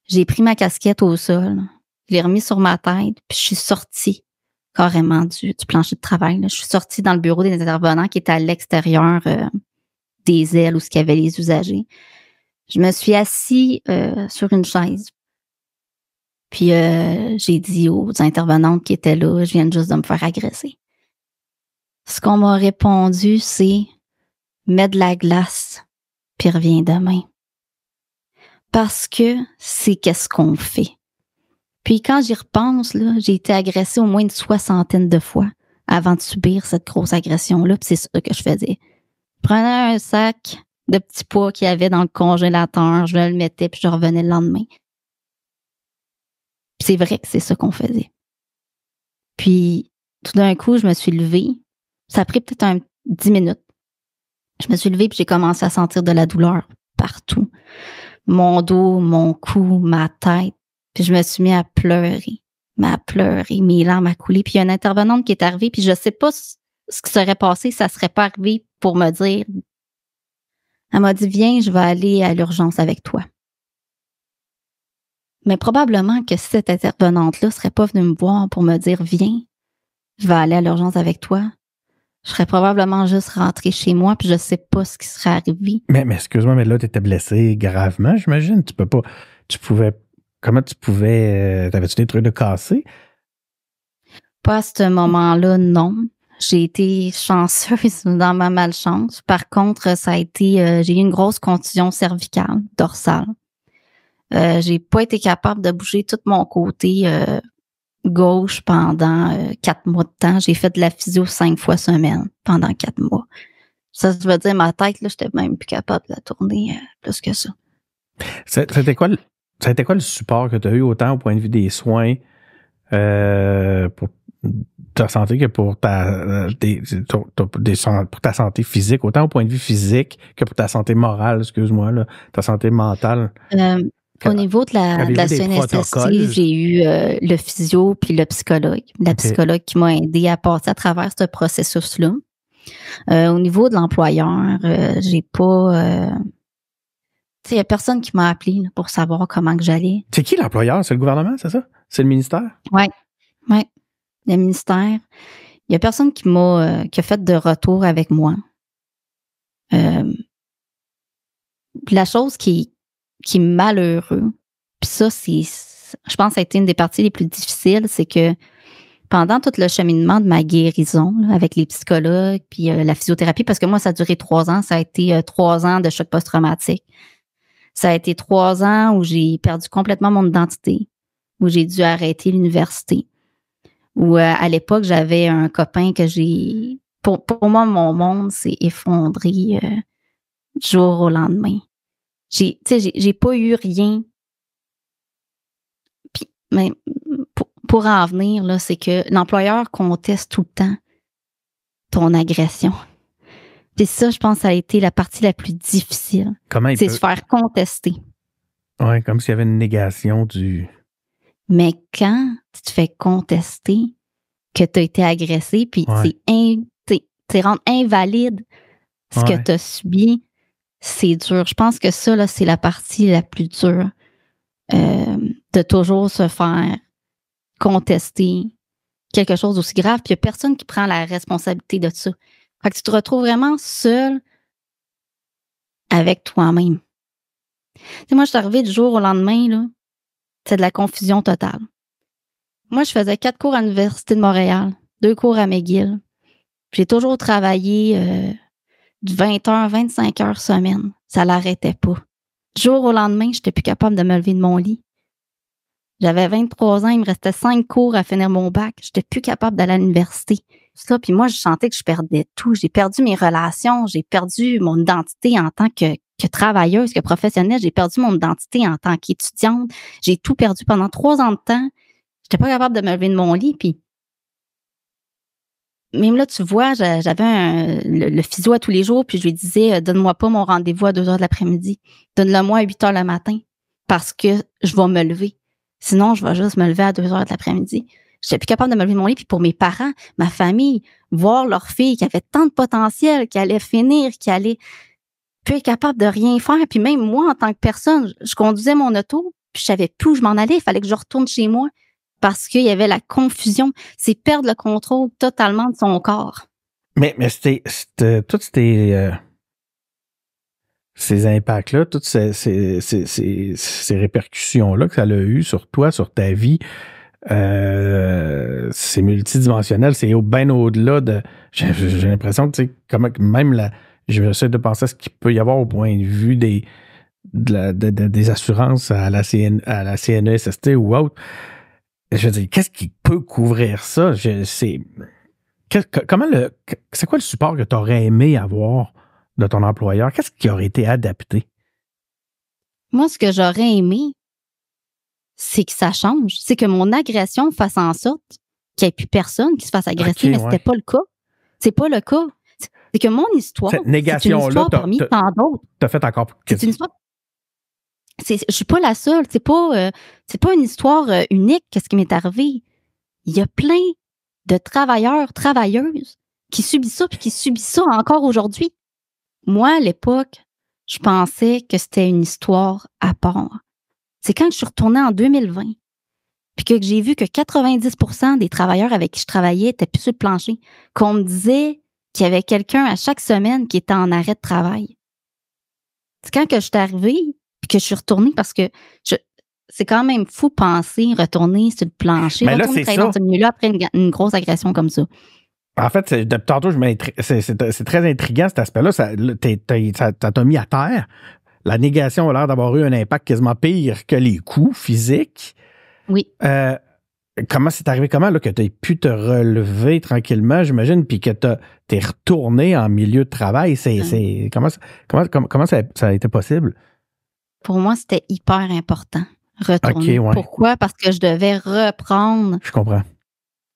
j'ai pris ma casquette au sol, je l'ai remis sur ma tête, puis je suis sortie carrément du, plancher de travail. Je suis sortie dans le bureau des intervenants qui étaient à l'extérieur euh, des ailes où ce qu'il y avait les usagers. Je me suis assise euh, sur une chaise. Puis j'ai dit aux intervenants qui étaient là, je viens juste de me faire agresser. Ce qu'on m'a répondu, c'est mets de la glace, puis reviens demain. Parce que c'est qu'est-ce qu'on fait. Puis quand j'y repense, là, j'ai été agressée au moins une soixantaine de fois avant de subir cette grosse agression-là, puis c'est ça que je faisais. Je prenais un sac de petits pois qu'il y avait dans le congélateur, je le mettais, puis je revenais le lendemain. c'est vrai que c'est ça qu'on faisait. Puis tout d'un coup, je me suis levée, ça a pris peut-être un 10 minutes. Je me suis levée et j'ai commencé à sentir de la douleur partout. Mon dos, mon cou, ma tête. Puis je me suis mise à pleurer, ma à pleurer, mes larmes à couler. Puis il y a une intervenante qui est arrivée, puis je sais pas ce qui serait passé, ça serait pas arrivé pour me dire. Elle m'a dit, viens, je vais aller à l'urgence avec toi. Mais probablement que cette intervenante-là serait pas venue me voir pour me dire, viens, je vais aller à l'urgence avec toi je serais probablement juste rentré chez moi, puis je sais pas ce qui serait arrivé. Mais, excuse-moi, mais là, tu étais blessée gravement, j'imagine. Tu peux pas. Tu pouvais. Comment tu pouvais. Euh, t'avais-tu des trucs de cassé? Pas à ce moment-là, non. J'ai été chanceuse dans ma malchance. Par contre, ça a été. Euh, j'ai eu une grosse contusion cervicale, dorsale. Euh, j'ai pas été capable de bouger tout mon côté gauche pendant euh, quatre mois de temps. J'ai fait de la physio cinq fois semaine pendant quatre mois. Ça, se veut dire, ma tête, là, j'étais même plus capable de la tourner euh, plus que ça. C'était quoi, c'était quoi le support que tu as eu autant au point de vue des soins euh, pour ta santé que pour ta, pour ta santé physique, autant au point de vue physique que pour ta santé morale, excuse-moi, ta santé mentale? Au niveau de la, de j'ai eu euh, le physio puis le psychologue. La psychologue qui m'a aidé à passer à travers ce processus-là. Euh, au niveau de l'employeur, euh, j'ai pas. Euh, il n'y a personne qui m'a appelé pour savoir comment que j'allais. C'est qui l'employeur? C'est le gouvernement, c'est ça? C'est le ministère? Oui. Oui. Le ministère. Il n'y a personne qui m'a qui a fait de retour avec moi. la chose qui, qui est malheureux. Puis ça, c'est, je pense, que ça a été une des parties les plus difficiles, c'est que pendant tout le cheminement de ma guérison avec les psychologues puis euh, la physiothérapie, parce que moi, ça a duré trois ans, ça a été euh, trois ans de choc post-traumatique. Ça a été trois ans où j'ai perdu complètement mon identité, où j'ai dû arrêter l'université. Où euh, à l'époque, j'avais un copain que j'ai. Pour, pour moi, mon monde s'est effondré du jour au lendemain. J'ai, j'ai pas eu rien. mais pour, en venir, là, c'est que l'employeur conteste tout le temps ton agression. Puis ça, je pense, ça a été la partie la plus difficile. Comment C'est se faire contester. Oui, comme s'il y avait une négation du. Mais quand tu te fais contester que tu as été agressé, puis c'est rendre invalide ce que tu as subi, c'est dur. Je pense que ça, c'est la partie la plus dure euh, de toujours se faire contester quelque chose d'aussi grave, puis il a personne qui prend la responsabilité de ça. Fait que tu te retrouves vraiment seul avec toi-même. moi, je suis arrivée du jour au lendemain, là, c'est de la confusion totale. Moi, je faisais quatre cours à l'Université de Montréal, deux cours à McGill. J'ai toujours travaillé euh, 20 heures, 25 heures semaine. Ça l'arrêtait pas. jour au lendemain, j'étais plus capable de me lever de mon lit. J'avais 23 ans, il me restait 5 cours à finir mon bac. J'étais plus capable d'aller à l'université. Ça, puis moi, je sentais que je perdais tout. J'ai perdu mes relations, j'ai perdu mon identité en tant que, travailleuse, que professionnelle. J'ai perdu mon identité en tant qu'étudiante. J'ai tout perdu pendant trois ans de temps. J'étais pas capable de me lever de mon lit, puis même là, tu vois, j'avais le, physio à tous les jours, puis je lui disais, euh, donne-moi pas mon rendez-vous à 2 heures de l'après-midi. Donne-le moi à 8 h le matin parce que je vais me lever. Sinon, je vais juste me lever à 2 heures de l'après-midi. Je n'étais plus capable de me lever de mon lit. Puis pour mes parents, ma famille, voir leur fille qui avait tant de potentiel, qui allait finir, qui allait plus être capable de rien faire. Puis même moi, en tant que personne, je conduisais mon auto, puis je savais plus où je m'en allais. Il fallait que je retourne chez moi parce qu'il y avait la confusion. C'est perdre le contrôle totalement de son corps. Mais, mais c'était, euh, toutes ces, ces impacts-là, toutes ces, répercussions-là que ça a eu sur toi, sur ta vie, euh, c'est multidimensionnel, c'est au, bien au-delà de. J'ai, l'impression que comme même la. essayer de penser à ce qu'il peut y avoir au point de vue des, des assurances à la, CN, à la CNESST ou autre je veux dire, qu'est-ce qui peut couvrir ça? c'est, comment le, c'est quoi le support que tu aurais aimé avoir de ton employeur? Qu'est-ce qui aurait été adapté? Moi, ce que j'aurais aimé, c'est que ça change. C'est que mon agression fasse en sorte qu'il n'y ait plus personne qui se fasse agresser, mais ce n'était pas le cas. C'est pas le cas. C'est que mon histoire, négation c'est là, parmi tant d'autres. fait encore... C'est une histoire c'est, je suis pas la seule. C'est pas, euh, c'est pas une histoire euh, unique qu'est-ce qui m'est arrivé. Il y a plein de travailleurs, travailleuses qui subissent ça puis qui subissent ça encore aujourd'hui. Moi, à l'époque, je pensais que c'était une histoire à part. C'est quand je suis retournée en 2020 puis que j'ai vu que 90% des travailleurs avec qui je travaillais étaient plus sur le plancher, qu'on me disait qu'il y avait quelqu'un à chaque semaine qui était en arrêt de travail. C'est quand que je suis arrivée puis que je suis retournée parce que c'est quand même fou penser retourner sur le plancher, dans ce milieu-là après une, grosse agression comme ça. En fait, depuis tantôt, c'est très intriguant cet aspect-là. Ça t'a mis à terre. La négation a l'air d'avoir eu un impact quasiment pire que les coups physiques. Oui. Euh, comment c'est arrivé? Comment là, que tu as pu te relever tranquillement, j'imagine, puis que tu es retourné en milieu de travail? C'est, hum. comment, comment, ça a été possible? pour moi, c'était hyper important. Retourner. Pourquoi? Parce que je devais reprendre je comprends.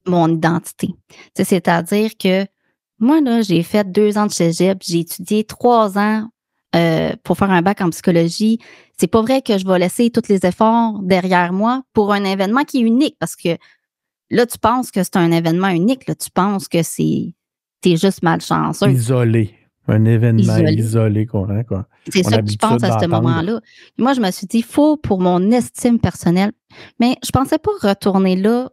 mon identité. C'est-à-dire que moi, là, j'ai fait deux ans de cégep, j'ai étudié trois ans euh, pour faire un bac en psychologie. C'est pas vrai que je vais laisser tous les efforts derrière moi pour un événement qui est unique parce que là, tu penses que c'est un événement unique, là, tu penses que c'est. es juste malchanceux. Isolé. Un événement isolé, quoi. C'est ça que tu penses à ce moment-là. Moi, je me suis dit, faut pour mon estime personnelle, mais je pensais pas retourner là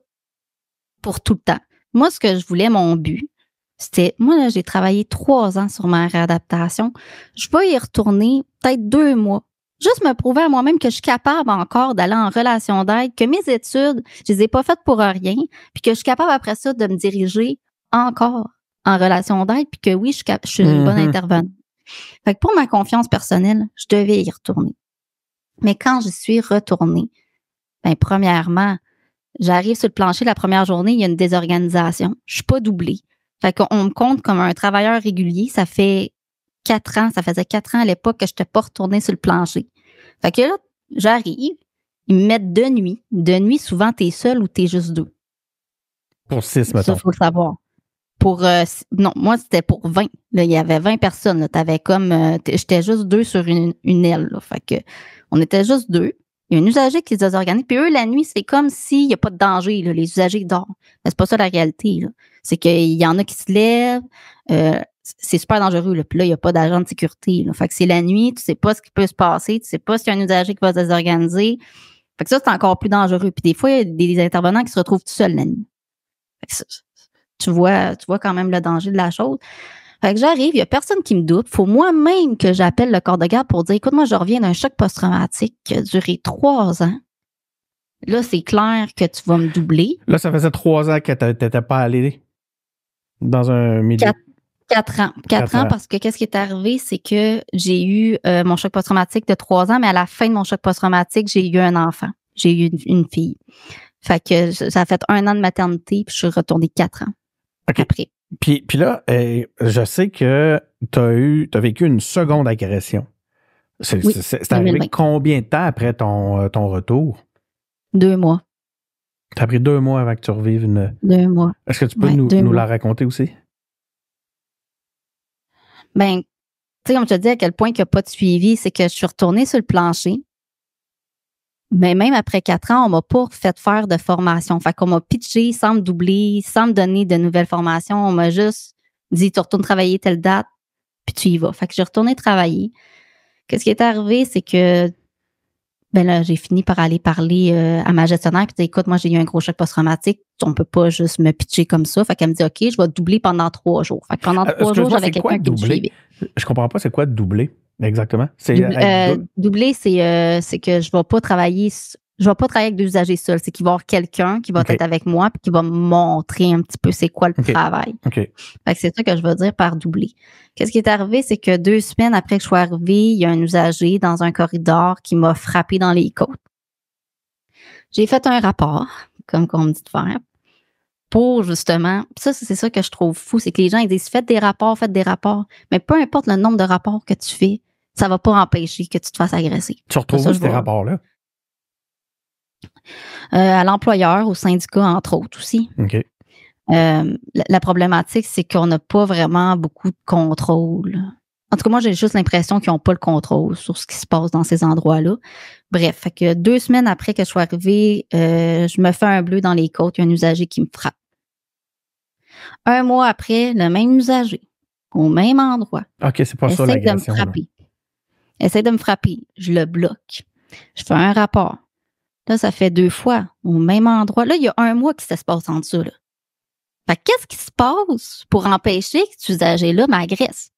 pour tout le temps. Moi, ce que je voulais, mon but, c'était, moi, là, j'ai travaillé trois ans sur ma réadaptation. Je vais y retourner peut-être deux mois. Juste me prouver à moi-même que je suis capable encore d'aller en relation d'aide, que mes études, je les ai pas faites pour rien, puis que je suis capable après ça de me diriger encore en relation d'aide, puis que oui, je, je suis une bonne mm-hmm. intervenante. Fait que pour ma confiance personnelle, je devais y retourner. Mais quand je suis retournée, ben premièrement, j'arrive sur le plancher la première journée, il y a une désorganisation. Je suis pas doublée. Fait qu'on me compte comme un travailleur régulier. Ça fait quatre ans, ça faisait quatre ans à l'époque que je n'étais pas retournée sur le plancher. Fait que là, j'arrive, ils me mettent de nuit. De nuit, souvent, tu es seul ou tu es juste deux. Pour six, maintenant. Ça, faut savoir pour euh, non, moi c'était pour 20. Là, il y avait 20 personnes. Tu avais comme euh, j'étais juste deux sur une, aile. Là, fait que on était juste deux. Il y a un usager qui se désorganise. Puis eux, la nuit, c'est comme s'il n'y a pas de danger. les usagers dorment. Mais c'est pas ça la réalité. C'est qu'il y en a qui se lèvent. Euh, c'est super dangereux. Là. Puis là, il n'y a pas d'agent de sécurité. Là. Fait que c'est la nuit, tu sais pas ce qui peut se passer, tu sais pas s'il y a un usager qui va se désorganiser. Fait que ça, c'est encore plus dangereux. Puis des fois, il y a des intervenants qui se retrouvent tout seuls la nuit tu vois, tu vois quand même le danger de la chose. Fait que j'arrive, il n'y a personne qui me doute. Faut moi-même que j'appelle le corps de garde pour dire écoute, moi, je reviens d'un choc post-traumatique qui a duré trois ans. Là, c'est clair que tu vas me doubler. Là, ça faisait trois ans que tu n'étais pas allé dans un milieu. Quatre, ans. Quatre, ans, parce que qu'est-ce qui est arrivé, c'est que j'ai eu euh, mon choc post-traumatique de trois ans, mais à la fin de mon choc post-traumatique, j'ai eu un enfant. J'ai eu une, fille. Fait que ça a fait un an de maternité, puis je suis retournée quatre ans. Puis, là, eh, je sais que tu as vécu une seconde agression. C'est arrivé combien de temps après ton, euh, ton retour? Deux mois. Tu as pris deux mois avant que tu revives une. Deux mois. Est-ce que tu peux nous, la raconter aussi? Ben, tu sais, comme je te dit à quel point qu'il n'y a pas de suivi, c'est que je suis retournée sur le plancher. Mais même après quatre ans, on m'a pas fait faire de formation. Fait qu'on m'a pitché sans me doubler, sans me donner de nouvelles formations. On m'a juste dit, tu retournes travailler telle date, puis tu y vas. Fait que j'ai retourné travailler. Qu'est-ce qui est arrivé, c'est que ben là, j'ai fini par aller parler euh, à ma gestionnaire puis écoute, moi j'ai eu un gros choc post-traumatique, on peut pas juste me pitcher comme ça. Fait qu'elle me dit OK, je vais doubler pendant trois jours. Fait que pendant euh, trois jours, j'avais quelqu'un qui me Je comprends pas c'est quoi doubler. Exactement. Euh, doubler, euh, c'est que je ne vais pas travailler. Je vais pas travailler avec deux usagers seuls. C'est qu'il va y avoir quelqu'un qui va être avec moi et qui va me montrer un petit peu c'est quoi le travail. C'est ça que je veux dire par doubler. Qu'est-ce qui est arrivé? C'est que deux semaines après que je suis arrivée, il y a un usager dans un corridor qui m'a frappé dans les côtes. J'ai fait un rapport, comme qu'on me dit de faire, pour justement. Ça, c'est ça que je trouve fou, c'est que les gens disent faites des rapports, faites des rapports. Mais peu importe le nombre de rapports que tu fais, ça va pas empêcher que tu te fasses agresser. Tu retrouves ces rapports-là? Euh, à l'employeur, au syndicat, entre autres aussi. OK. Euh, la, problématique, c'est qu'on n'a pas vraiment beaucoup de contrôle. En tout cas, moi, j'ai juste l'impression qu'ils n'ont pas le contrôle sur ce qui se passe dans ces endroits-là. Bref, que deux semaines après que je sois arrivée, euh, je me fais un bleu dans les côtes, il y a un usager qui me frappe. Un mois après, le même usager, au même endroit. OK, c'est pas ça de Essaye de me frapper, je le bloque. Je fais un rapport. Là, ça fait deux fois au même endroit. Là, il y a un mois que ça se passe en dessous. qu'est-ce qui se passe pour empêcher que cet usager-là m'agresse?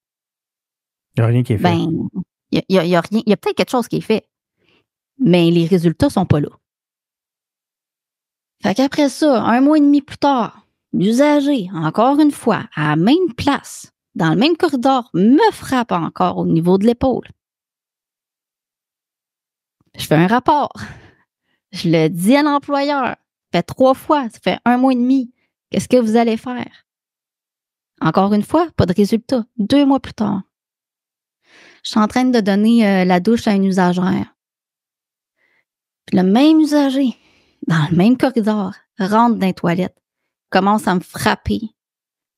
Il n'y a rien qui est fait. Ben, il y a, peut-être quelque chose qui est fait, mais les résultats ne sont pas là. Fait ça, un mois et demi plus tard, l'usager, encore une fois, à la même place, dans le même corridor, me frappe encore au niveau de l'épaule je fais un rapport. Je le dis à l'employeur. Ça fait trois fois, ça fait un mois et demi. Qu'est-ce que vous allez faire? Encore une fois, pas de résultat. Deux mois plus tard. Je suis en train de donner euh, la douche à un usagère. le même usager, dans le même corridor, rentre dans les toilettes, commence à me frapper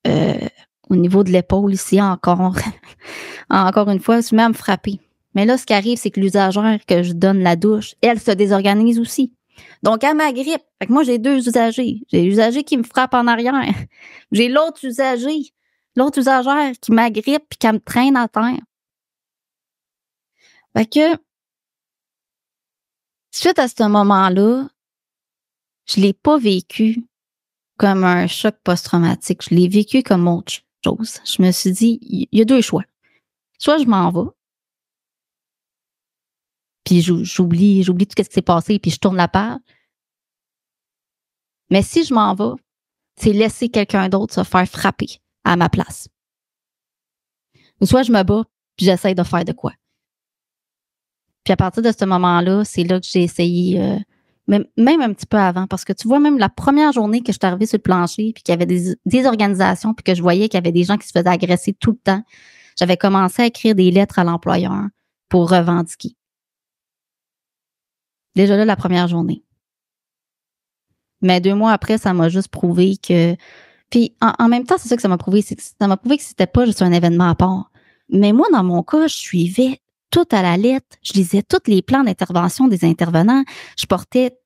euh, au niveau de l'épaule ici encore. encore une fois, je me mets à me frapper. Mais là, ce qui arrive, c'est que l'usagère que je donne la douche, elle se désorganise aussi. Donc, elle m'agrippe. Fait moi, j'ai deux usagers. J'ai l'usager qui me frappe en arrière. J'ai l'autre usager, l'autre usagère qui m'agrippe et qui me traîne à terre. Fait que, suite à ce moment-là, je l'ai pas vécu comme un choc post-traumatique. Je l'ai vécu comme autre chose. Je me suis dit, il y a deux choix. Soit je m'en vais, puis j'oublie, j'oublie tout ce qui s'est passé, puis je tourne la page. Mais si je m'en vais, c'est laisser quelqu'un d'autre se faire frapper à ma place. Ou soit je me bats, puis j'essaie de faire de quoi. Puis à partir de ce moment-là, c'est là que j'ai essayé, euh, même, un petit peu avant, parce que tu vois, même la première journée que je suis arrivée sur le plancher, puis qu'il y avait des, des organisations, puis que je voyais qu'il y avait des gens qui se faisaient agresser tout le temps, j'avais commencé à écrire des lettres à l'employeur pour revendiquer. Déjà là, la première journée. Mais deux mois après, ça m'a juste prouvé que. Puis en, même temps, c'est ça que ça m'a prouvé. ça m'a prouvé que c'était pas juste un événement à part. Mais moi, dans mon cas, je suivais tout à la lettre. Je lisais tous les plans d'intervention des intervenants. Je portais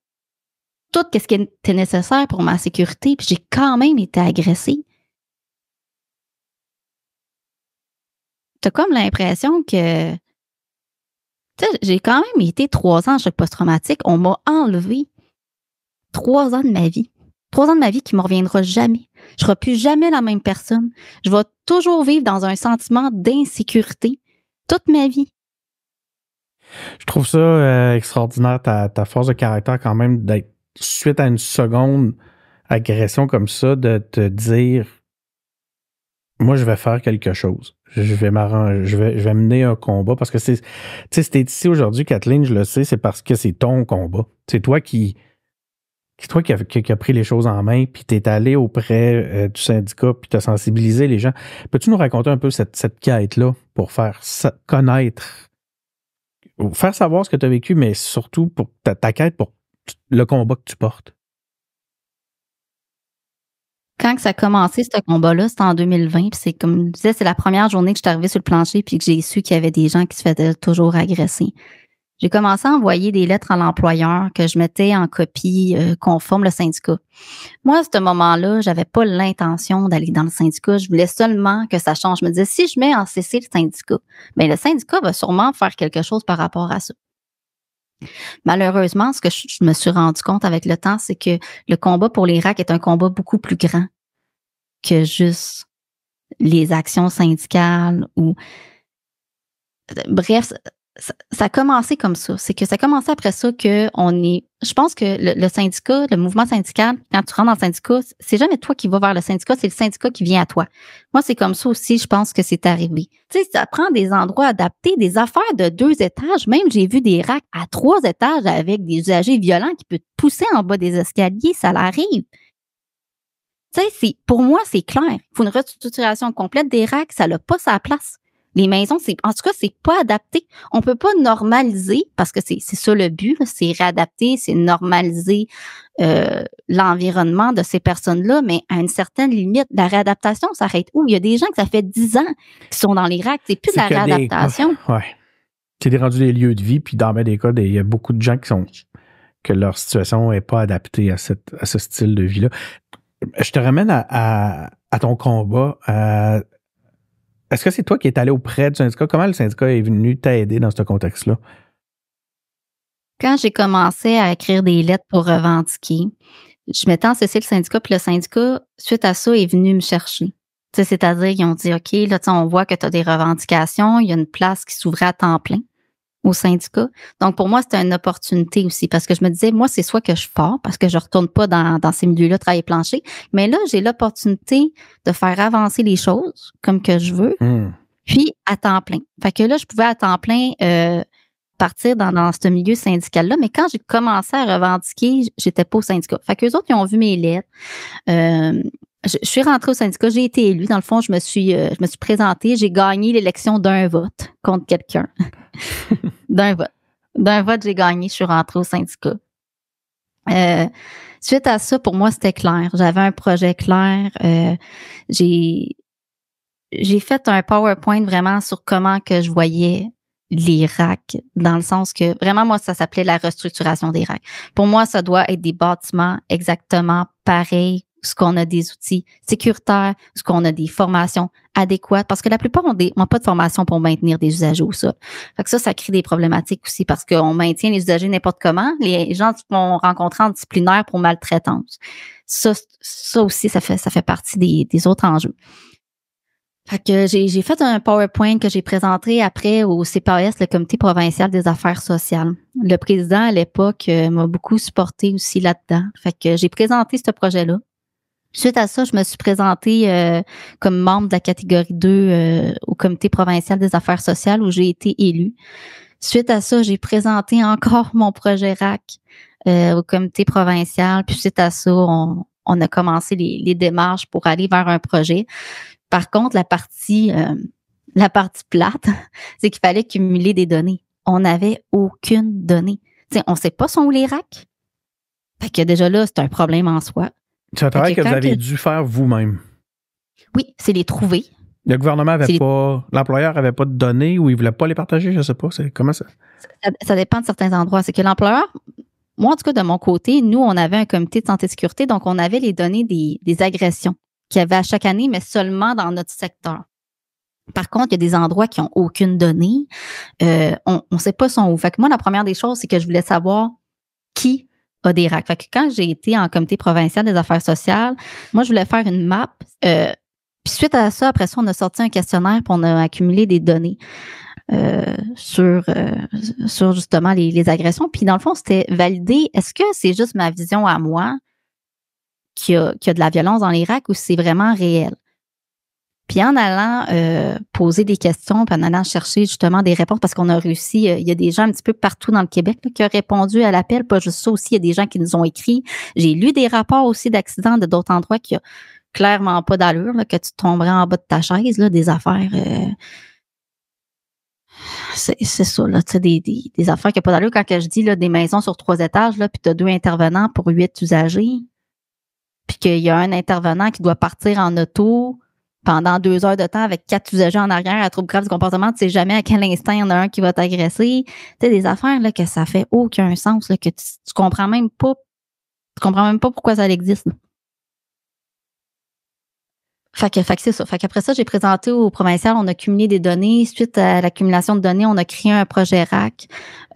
tout ce qui était nécessaire pour ma sécurité. Puis j'ai quand même été agressée. T'as comme l'impression que j'ai quand même été trois ans en choc post-traumatique. On m'a enlevé trois ans de ma vie. Trois ans de ma vie qui ne me reviendra jamais. Je ne serai plus jamais la même personne. Je vais toujours vivre dans un sentiment d'insécurité toute ma vie. Je trouve ça euh, extraordinaire, ta, ta, force de caractère quand même, d'être suite à une seconde agression comme ça, de te dire, moi, je vais faire quelque chose je vais m'arranger, je vais, je vais mener un combat parce que c'est, tu sais, si ici aujourd'hui, Kathleen, je le sais, c'est parce que c'est ton combat. C'est toi qui, c'est toi qui as a pris les choses en main, puis t'es allé auprès euh, du syndicat, puis t'as sensibilisé les gens. Peux-tu nous raconter un peu cette, cette quête-là pour faire connaître, faire savoir ce que tu as vécu, mais surtout pour ta quête pour le combat que tu portes? Quand que ça a commencé, ce combat-là, c'était en 2020. Puis c'est comme je disais, c'est la première journée que je suis arrivée sur le plancher puis que j'ai su qu'il y avait des gens qui se faisaient toujours agresser. J'ai commencé à envoyer des lettres à l'employeur que je mettais en copie euh, conforme le syndicat. Moi, à ce moment-là, j'avais pas l'intention d'aller dans le syndicat. Je voulais seulement que ça change. Je me disais, si je mets en CC le syndicat, mais ben, le syndicat va sûrement faire quelque chose par rapport à ça. Malheureusement, ce que je, me suis rendu compte avec le temps, c'est que le combat pour l'Irak est un combat beaucoup plus grand que juste les actions syndicales ou euh, bref, ça, a commencé comme ça. C'est que ça a commencé après ça que on est. Je pense que le, syndicat, le mouvement syndical, quand tu rentres dans le syndicat, c'est jamais toi qui vas vers le syndicat, c'est le syndicat qui vient à toi. Moi, c'est comme ça aussi, je pense que c'est arrivé. Tu sais, ça prend des endroits adaptés, des affaires de deux étages. Même j'ai vu des racks à trois étages avec des usagers violents qui peuvent pousser en bas des escaliers, ça l'arrive. Tu sais, pour moi, c'est clair. Il faut une restructuration complète des racks, ça n'a pas sa place. Les maisons, c'est en tout cas, c'est pas adapté. On peut pas normaliser parce que c'est ça le but, c'est réadapter, c'est normaliser euh, l'environnement de ces personnes-là, mais à une certaine limite, la réadaptation s'arrête où Il y a des gens que ça fait 10 ans qui sont dans les racks, c'est plus la réadaptation. Oui. ouais. C'est rendu des lieux de vie, puis dans bien des cas, il y a beaucoup de gens qui sont que leur situation n'est pas adaptée à, cette, ce style de vie-là. Je te ramène à, ton combat. Euh, est-ce que c'est toi qui es allé auprès du syndicat? Comment le syndicat est venu t'aider dans ce contexte-là? Quand j'ai commencé à écrire des lettres pour revendiquer, je m'étais associé le syndicat, puis le syndicat, suite à ça, est venu me chercher. C'est-à-dire, ils ont dit, OK, là, on voit que tu as des revendications, il y a une place qui s'ouvrait à temps plein au syndicat. Donc, pour moi, c'était une opportunité aussi parce que je me disais, moi, c'est soit que je pars parce que je ne retourne pas dans, ces milieux-là, travailler plancher, mais là, j'ai l'opportunité de faire avancer les choses comme que je veux, hmm. puis à temps plein. Fait que là, je pouvais à temps plein euh, partir dans, ce milieu syndical-là, mais quand j'ai commencé à revendiquer, j'étais pas au syndicat. Fait qu'eux autres, ils ont vu mes lettres. Euh, je, suis rentrée au syndicat, j'ai été élue. Dans le fond, je me suis, euh, je me suis présentée, j'ai gagné l'élection d'un vote contre quelqu'un. d'un vote. D'un vote, j'ai gagné, je suis rentrée au syndicat. Euh, suite à ça, pour moi, c'était clair. J'avais un projet clair. Euh, j'ai j'ai fait un PowerPoint vraiment sur comment que je voyais l'Irak, dans le sens que vraiment, moi, ça s'appelait la restructuration des racks. Pour moi, ça doit être des bâtiments exactement pareils ce qu'on a des outils sécuritaires, ce qu'on a des formations adéquates, parce que la plupart n'ont pas de formation pour maintenir des usagers ou ça. Fait ça, ça crée des problématiques aussi parce qu'on maintient les usagers n'importe comment. Les gens qu'on rencontrer en disciplinaire pour maltraitance. Ça, ça aussi, ça fait, ça fait partie des, autres enjeux. Fait que j'ai fait un PowerPoint que j'ai présenté après au CPAS, le Comité provincial des affaires sociales. Le président à l'époque euh, m'a beaucoup supporté aussi là-dedans. Fait que j'ai présenté ce projet-là. Suite à ça, je me suis présentée euh, comme membre de la catégorie 2 euh, au comité provincial des affaires sociales où j'ai été élue. Suite à ça, j'ai présenté encore mon projet RAC euh, au comité provincial. Puis suite à ça, on, a commencé les, démarches pour aller vers un projet. Par contre, la partie, la partie plate, c'est qu'il fallait cumuler des données. On n'avait aucune donnée. on ne sait pas son où les RAC. Fait que déjà là, c'est un problème en soi. C'est un travail que vous avez dû faire vous-même. Oui, c'est les trouver. Le gouvernement avait pas, l'employeur n'avait pas de données ou il ne voulait pas les partager, je ne sais pas. Comment ça? ça? dépend de certains endroits. C'est que l'employeur, moi en tout cas de mon côté, nous, on avait un comité de santé et sécurité, donc on avait les données des, agressions qu'il y avait à chaque année, mais seulement dans notre secteur. Par contre, il y a des endroits qui n'ont aucune donnée. Euh, on ne sait pas son où. Fait moi, la première des choses, c'est que je voulais savoir qui des Fait quand j'ai été en comité provincial des affaires sociales, moi, je voulais faire une map. Euh, puis suite à ça, après ça, on a sorti un questionnaire pour on a accumulé des données. Euh, euh, sur, justement les, agressions. Puis dans le fond, c'était validé. est-ce que c'est juste ma vision à moi qu'il y, a de la violence dans les ou c'est vraiment réel? Puis en allant euh, poser des questions, puis en allant chercher justement des réponses, parce qu'on a réussi, euh, il y a des gens un petit peu partout dans le Québec qui ont répondu à l'appel, pas juste ça aussi, il y a des gens qui nous ont écrit. J'ai lu des rapports aussi d'accidents de d'autres endroits qui ont clairement pas d'allure, que tu tomberais en bas de ta chaise, là, des affaires. Euh, c'est ça, là, tu sais, des, affaires qui n'ont pas d'allure. Quand je dis là, des maisons sur trois étages, là, puis tu as deux intervenants pour huit usagers, puis qu'il y a un intervenant qui doit partir en auto, pendant deux heures de temps avec quatre usagers en arrière à trouble grave du comportement, tu sais jamais à quel instant il y en a un qui va t'agresser. Tu sais, des affaires là, que ça fait aucun sens, que tu, ne comprends même pas. comprends même pas pourquoi ça existe. Fait que, fait que c'est ça. Fait qu'après ça, j'ai présenté au provincial, on a cumulé des données. Suite à l'accumulation de données, on a créé un projet RAC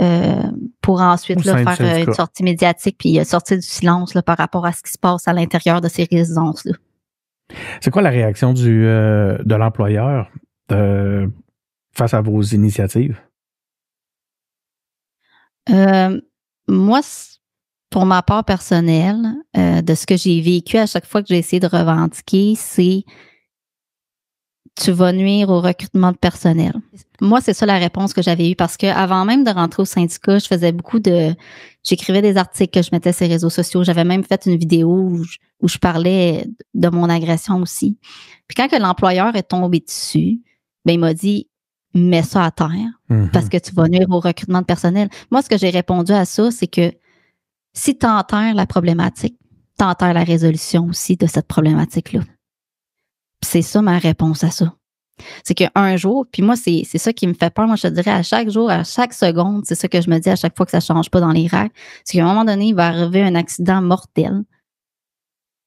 euh, pour ensuite faire euh, une sortie médiatique puis euh, sortir du silence par rapport à ce qui se passe à l'intérieur de ces résidences-là. C'est quoi la réaction du, euh, de l'employeur euh, face à vos initiatives? Euh, moi, pour ma part personnelle, de ce que j'ai vécu à chaque fois que j'ai essayé de revendiquer, c'est tu vas nuire au recrutement de personnel. Moi, c'est ça la réponse que j'avais eue parce que avant même de rentrer au syndicat, je faisais beaucoup de. J'écrivais des articles que je mettais sur les réseaux sociaux. J'avais même fait une vidéo où je, parlais de mon agression aussi. Puis quand l'employeur est tombé dessus, ben il m'a dit mets ça à terre mm-hmm. parce que tu vas nuire au recrutement de personnel. Moi, ce que j'ai répondu à ça, c'est que si tu la problématique, tu la résolution aussi de cette problématique-là c'est ça ma réponse à ça. C'est qu'un jour, puis moi, c'est ça qui me fait peur. Moi, je te dirais à chaque jour, à chaque seconde, c'est ça que je me dis à chaque fois que ça ne change pas dans les règles. C'est qu'à un moment donné, il va arriver un accident mortel.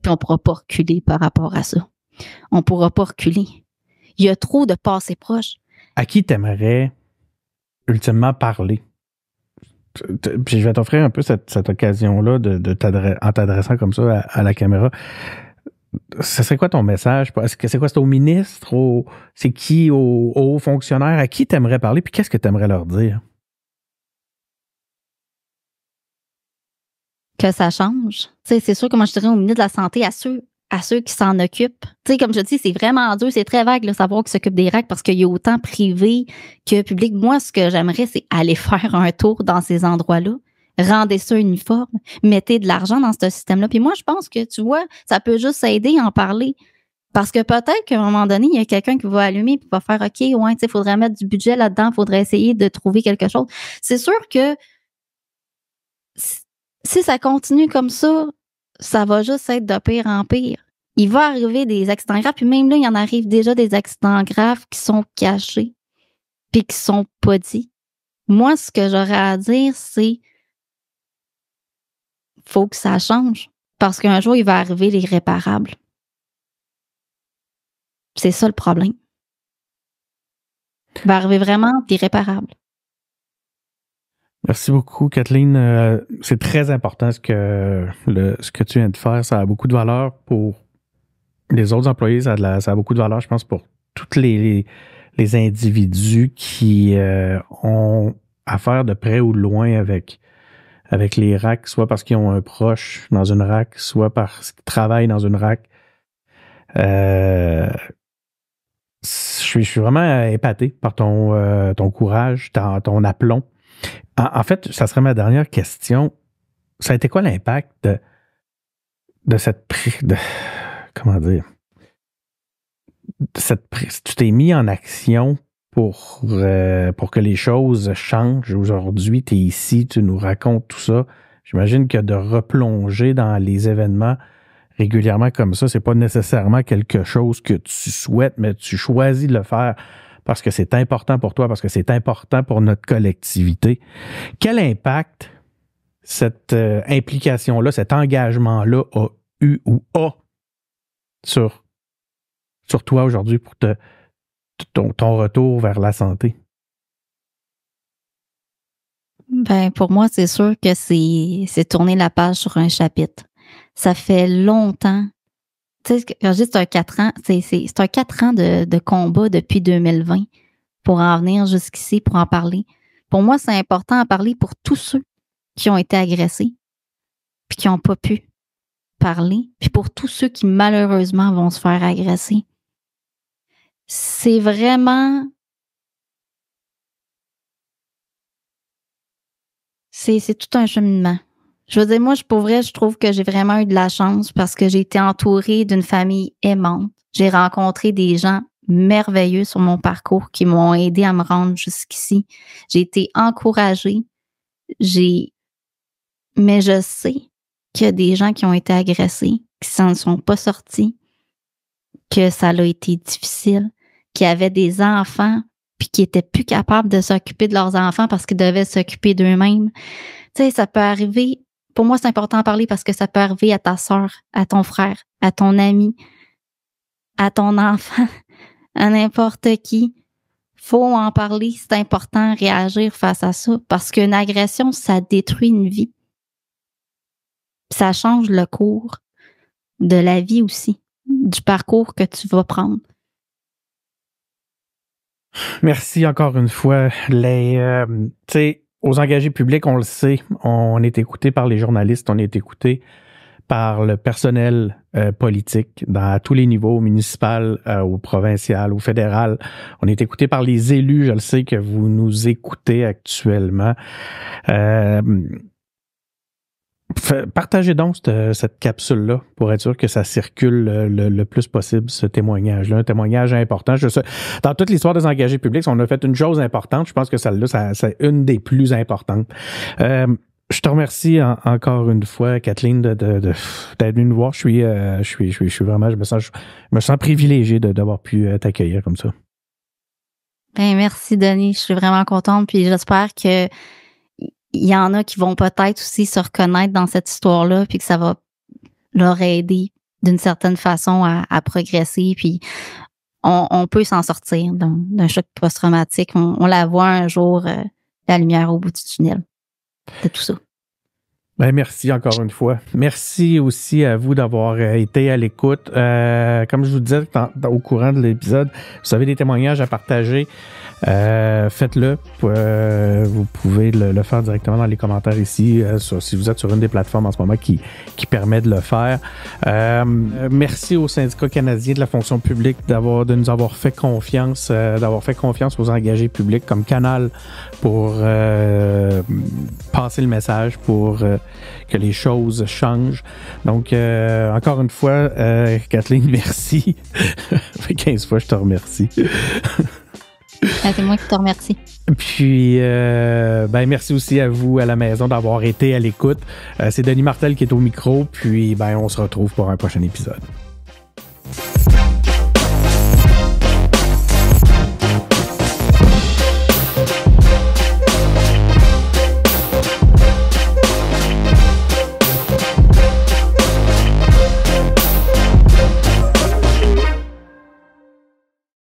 Puis on ne pourra pas reculer par rapport à ça. On ne pourra pas reculer. Il y a trop de passés proches. À qui t'aimerais ultimement parler? Puis je vais t'offrir un peu cette, occasion-là de, en t'adressant comme ça à la caméra ce serait quoi ton message? est que c'est quoi? C'est au ministre? c'est qui? Aux au fonctionnaires? À qui t'aimerais parler? Puis qu'est-ce que t'aimerais leur dire? Que ça change. c'est sûr que moi, je dirais au ministre de la Santé, à ceux, à ceux qui s'en occupent. comme je dis, c'est vraiment dur, c'est très vague de savoir qui s'occupe des règles parce qu'il y a autant privé que public. Moi, ce que j'aimerais, c'est aller faire un tour dans ces endroits-là rendez ça uniforme, mettez de l'argent dans ce système-là. Puis moi, je pense que, tu vois, ça peut juste aider à en parler. Parce que peut-être qu'à un moment donné, il y a quelqu'un qui va allumer et va faire OK, ouais, il faudrait mettre du budget là-dedans, il faudrait essayer de trouver quelque chose. C'est sûr que si ça continue comme ça, ça va juste être de pire en pire. Il va arriver des accidents graves, puis même là, il y en arrive déjà des accidents graves qui sont cachés puis qui sont pas dits. Moi, ce que j'aurais à dire, c'est faut que ça change. Parce qu'un jour, il va arriver l'irréparable. C'est ça le problème. Il va arriver vraiment l'irréparable. Merci beaucoup, Kathleen. Euh, c'est très important ce que, tu viens de faire. Ça a beaucoup de valeur pour les autres employés. Ça a, beaucoup de valeur, je pense, pour tous les, les, individus qui euh, ont affaire de près ou de loin avec avec les racks, soit parce qu'ils ont un proche dans une rack, soit parce qu'ils travaillent dans une rack. Euh, je, suis, vraiment épaté par ton, euh, ton courage, ton, ton aplomb. En, fait, ça serait ma dernière question. Ça a été quoi l'impact de, de, cette de, comment dire de cette tu t'es mis en action euh, pour, que les choses changent. Aujourd'hui, tu es ici, tu nous racontes tout ça. J'imagine que de replonger dans les événements régulièrement comme ça, ce n'est pas nécessairement quelque chose que tu souhaites, mais tu choisis de le faire parce que c'est important pour toi, parce que c'est important pour notre collectivité. Quel impact cette euh, implication-là, cet engagement-là a eu ou a sur, sur toi aujourd'hui pour te, ton, retour vers la santé? Ben, pour moi, c'est sûr que c'est tourner la page sur un chapitre. Ça fait longtemps. Tu sais, c'est un quatre ans, c'est un ans de, de, combat depuis 2020 pour en venir jusqu'ici, pour en parler. Pour moi, c'est important à parler pour tous ceux qui ont été agressés, puis qui n'ont pas pu parler, puis pour tous ceux qui malheureusement vont se faire agresser c'est vraiment c'est tout un cheminement. Je veux dire, moi, je, pourrais, je trouve que j'ai vraiment eu de la chance parce que j'ai été entourée d'une famille aimante. J'ai rencontré des gens merveilleux sur mon parcours qui m'ont aidé à me rendre jusqu'ici. J'ai été encouragée. J'ai, mais je sais qu'il y a des gens qui ont été agressés, qui s'en sont pas sortis, que ça a été difficile qui avaient des enfants puis qui étaient plus capables de s'occuper de leurs enfants parce qu'ils devaient s'occuper d'eux-mêmes. Tu sais, ça peut arriver. Pour moi, c'est important de parler parce que ça peut arriver à ta sœur, à ton frère, à ton ami, à ton enfant, à n'importe qui. Faut en parler, c'est important de réagir face à ça parce qu'une agression, ça détruit une vie. Ça change le cours de la vie aussi, du parcours que tu vas prendre. Merci encore une fois. Les, euh, aux engagés publics, on le sait, on est écouté par les journalistes, on est écouté par le personnel euh, politique dans, tous les niveaux, au municipal, euh, au provincial, au fédéral. On est écouté par les élus. Je le sais que vous nous écoutez actuellement. Euh, Partagez donc euh, cette, capsule-là pour être sûr que ça circule euh, le, plus possible, ce témoignage-là. Un témoignage important. Je sais, dans toute l'histoire des engagés publics, on a fait une chose importante. Je pense que celle-là, c'est une des plus importantes. Euh, je te remercie encore une fois, Kathleen, d'être de, de, venue nous voir. Je suis, je suis, je suis, vraiment, je me sens, je me sens privilégié d'avoir pu t'accueillir comme ça. Ben, merci, Denis. Je suis vraiment contente. Puis j'espère que il y en a qui vont peut-être aussi se reconnaître dans cette histoire-là, puis que ça va leur aider d'une certaine façon à, progresser, puis on, peut s'en sortir d'un choc post-traumatique. On, la voit un jour, euh, la lumière au bout du tunnel. C'est tout ça. Ben, merci encore une fois. Merci aussi à vous d'avoir euh, été à l'écoute. Euh, comme je vous disais au courant de l'épisode, vous avez des témoignages à partager. Euh, faites-le. Euh, vous pouvez le, faire directement dans les commentaires ici, euh, si vous êtes sur une des plateformes en ce moment qui, qui permet de le faire. merci au syndicat canadien de la fonction publique d'avoir de nous avoir fait confiance, d'avoir fait confiance aux engagés publics comme canal pour passer le message, pour que les choses changent. Donc, encore une fois, Kathleen, merci. 15 fois, je te remercie. Ah, c'est moi qui te remercie. Puis, euh, ben, merci aussi à vous à la maison d'avoir été à l'écoute. Euh, c'est Denis Martel qui est au micro, puis ben, on se retrouve pour un prochain épisode.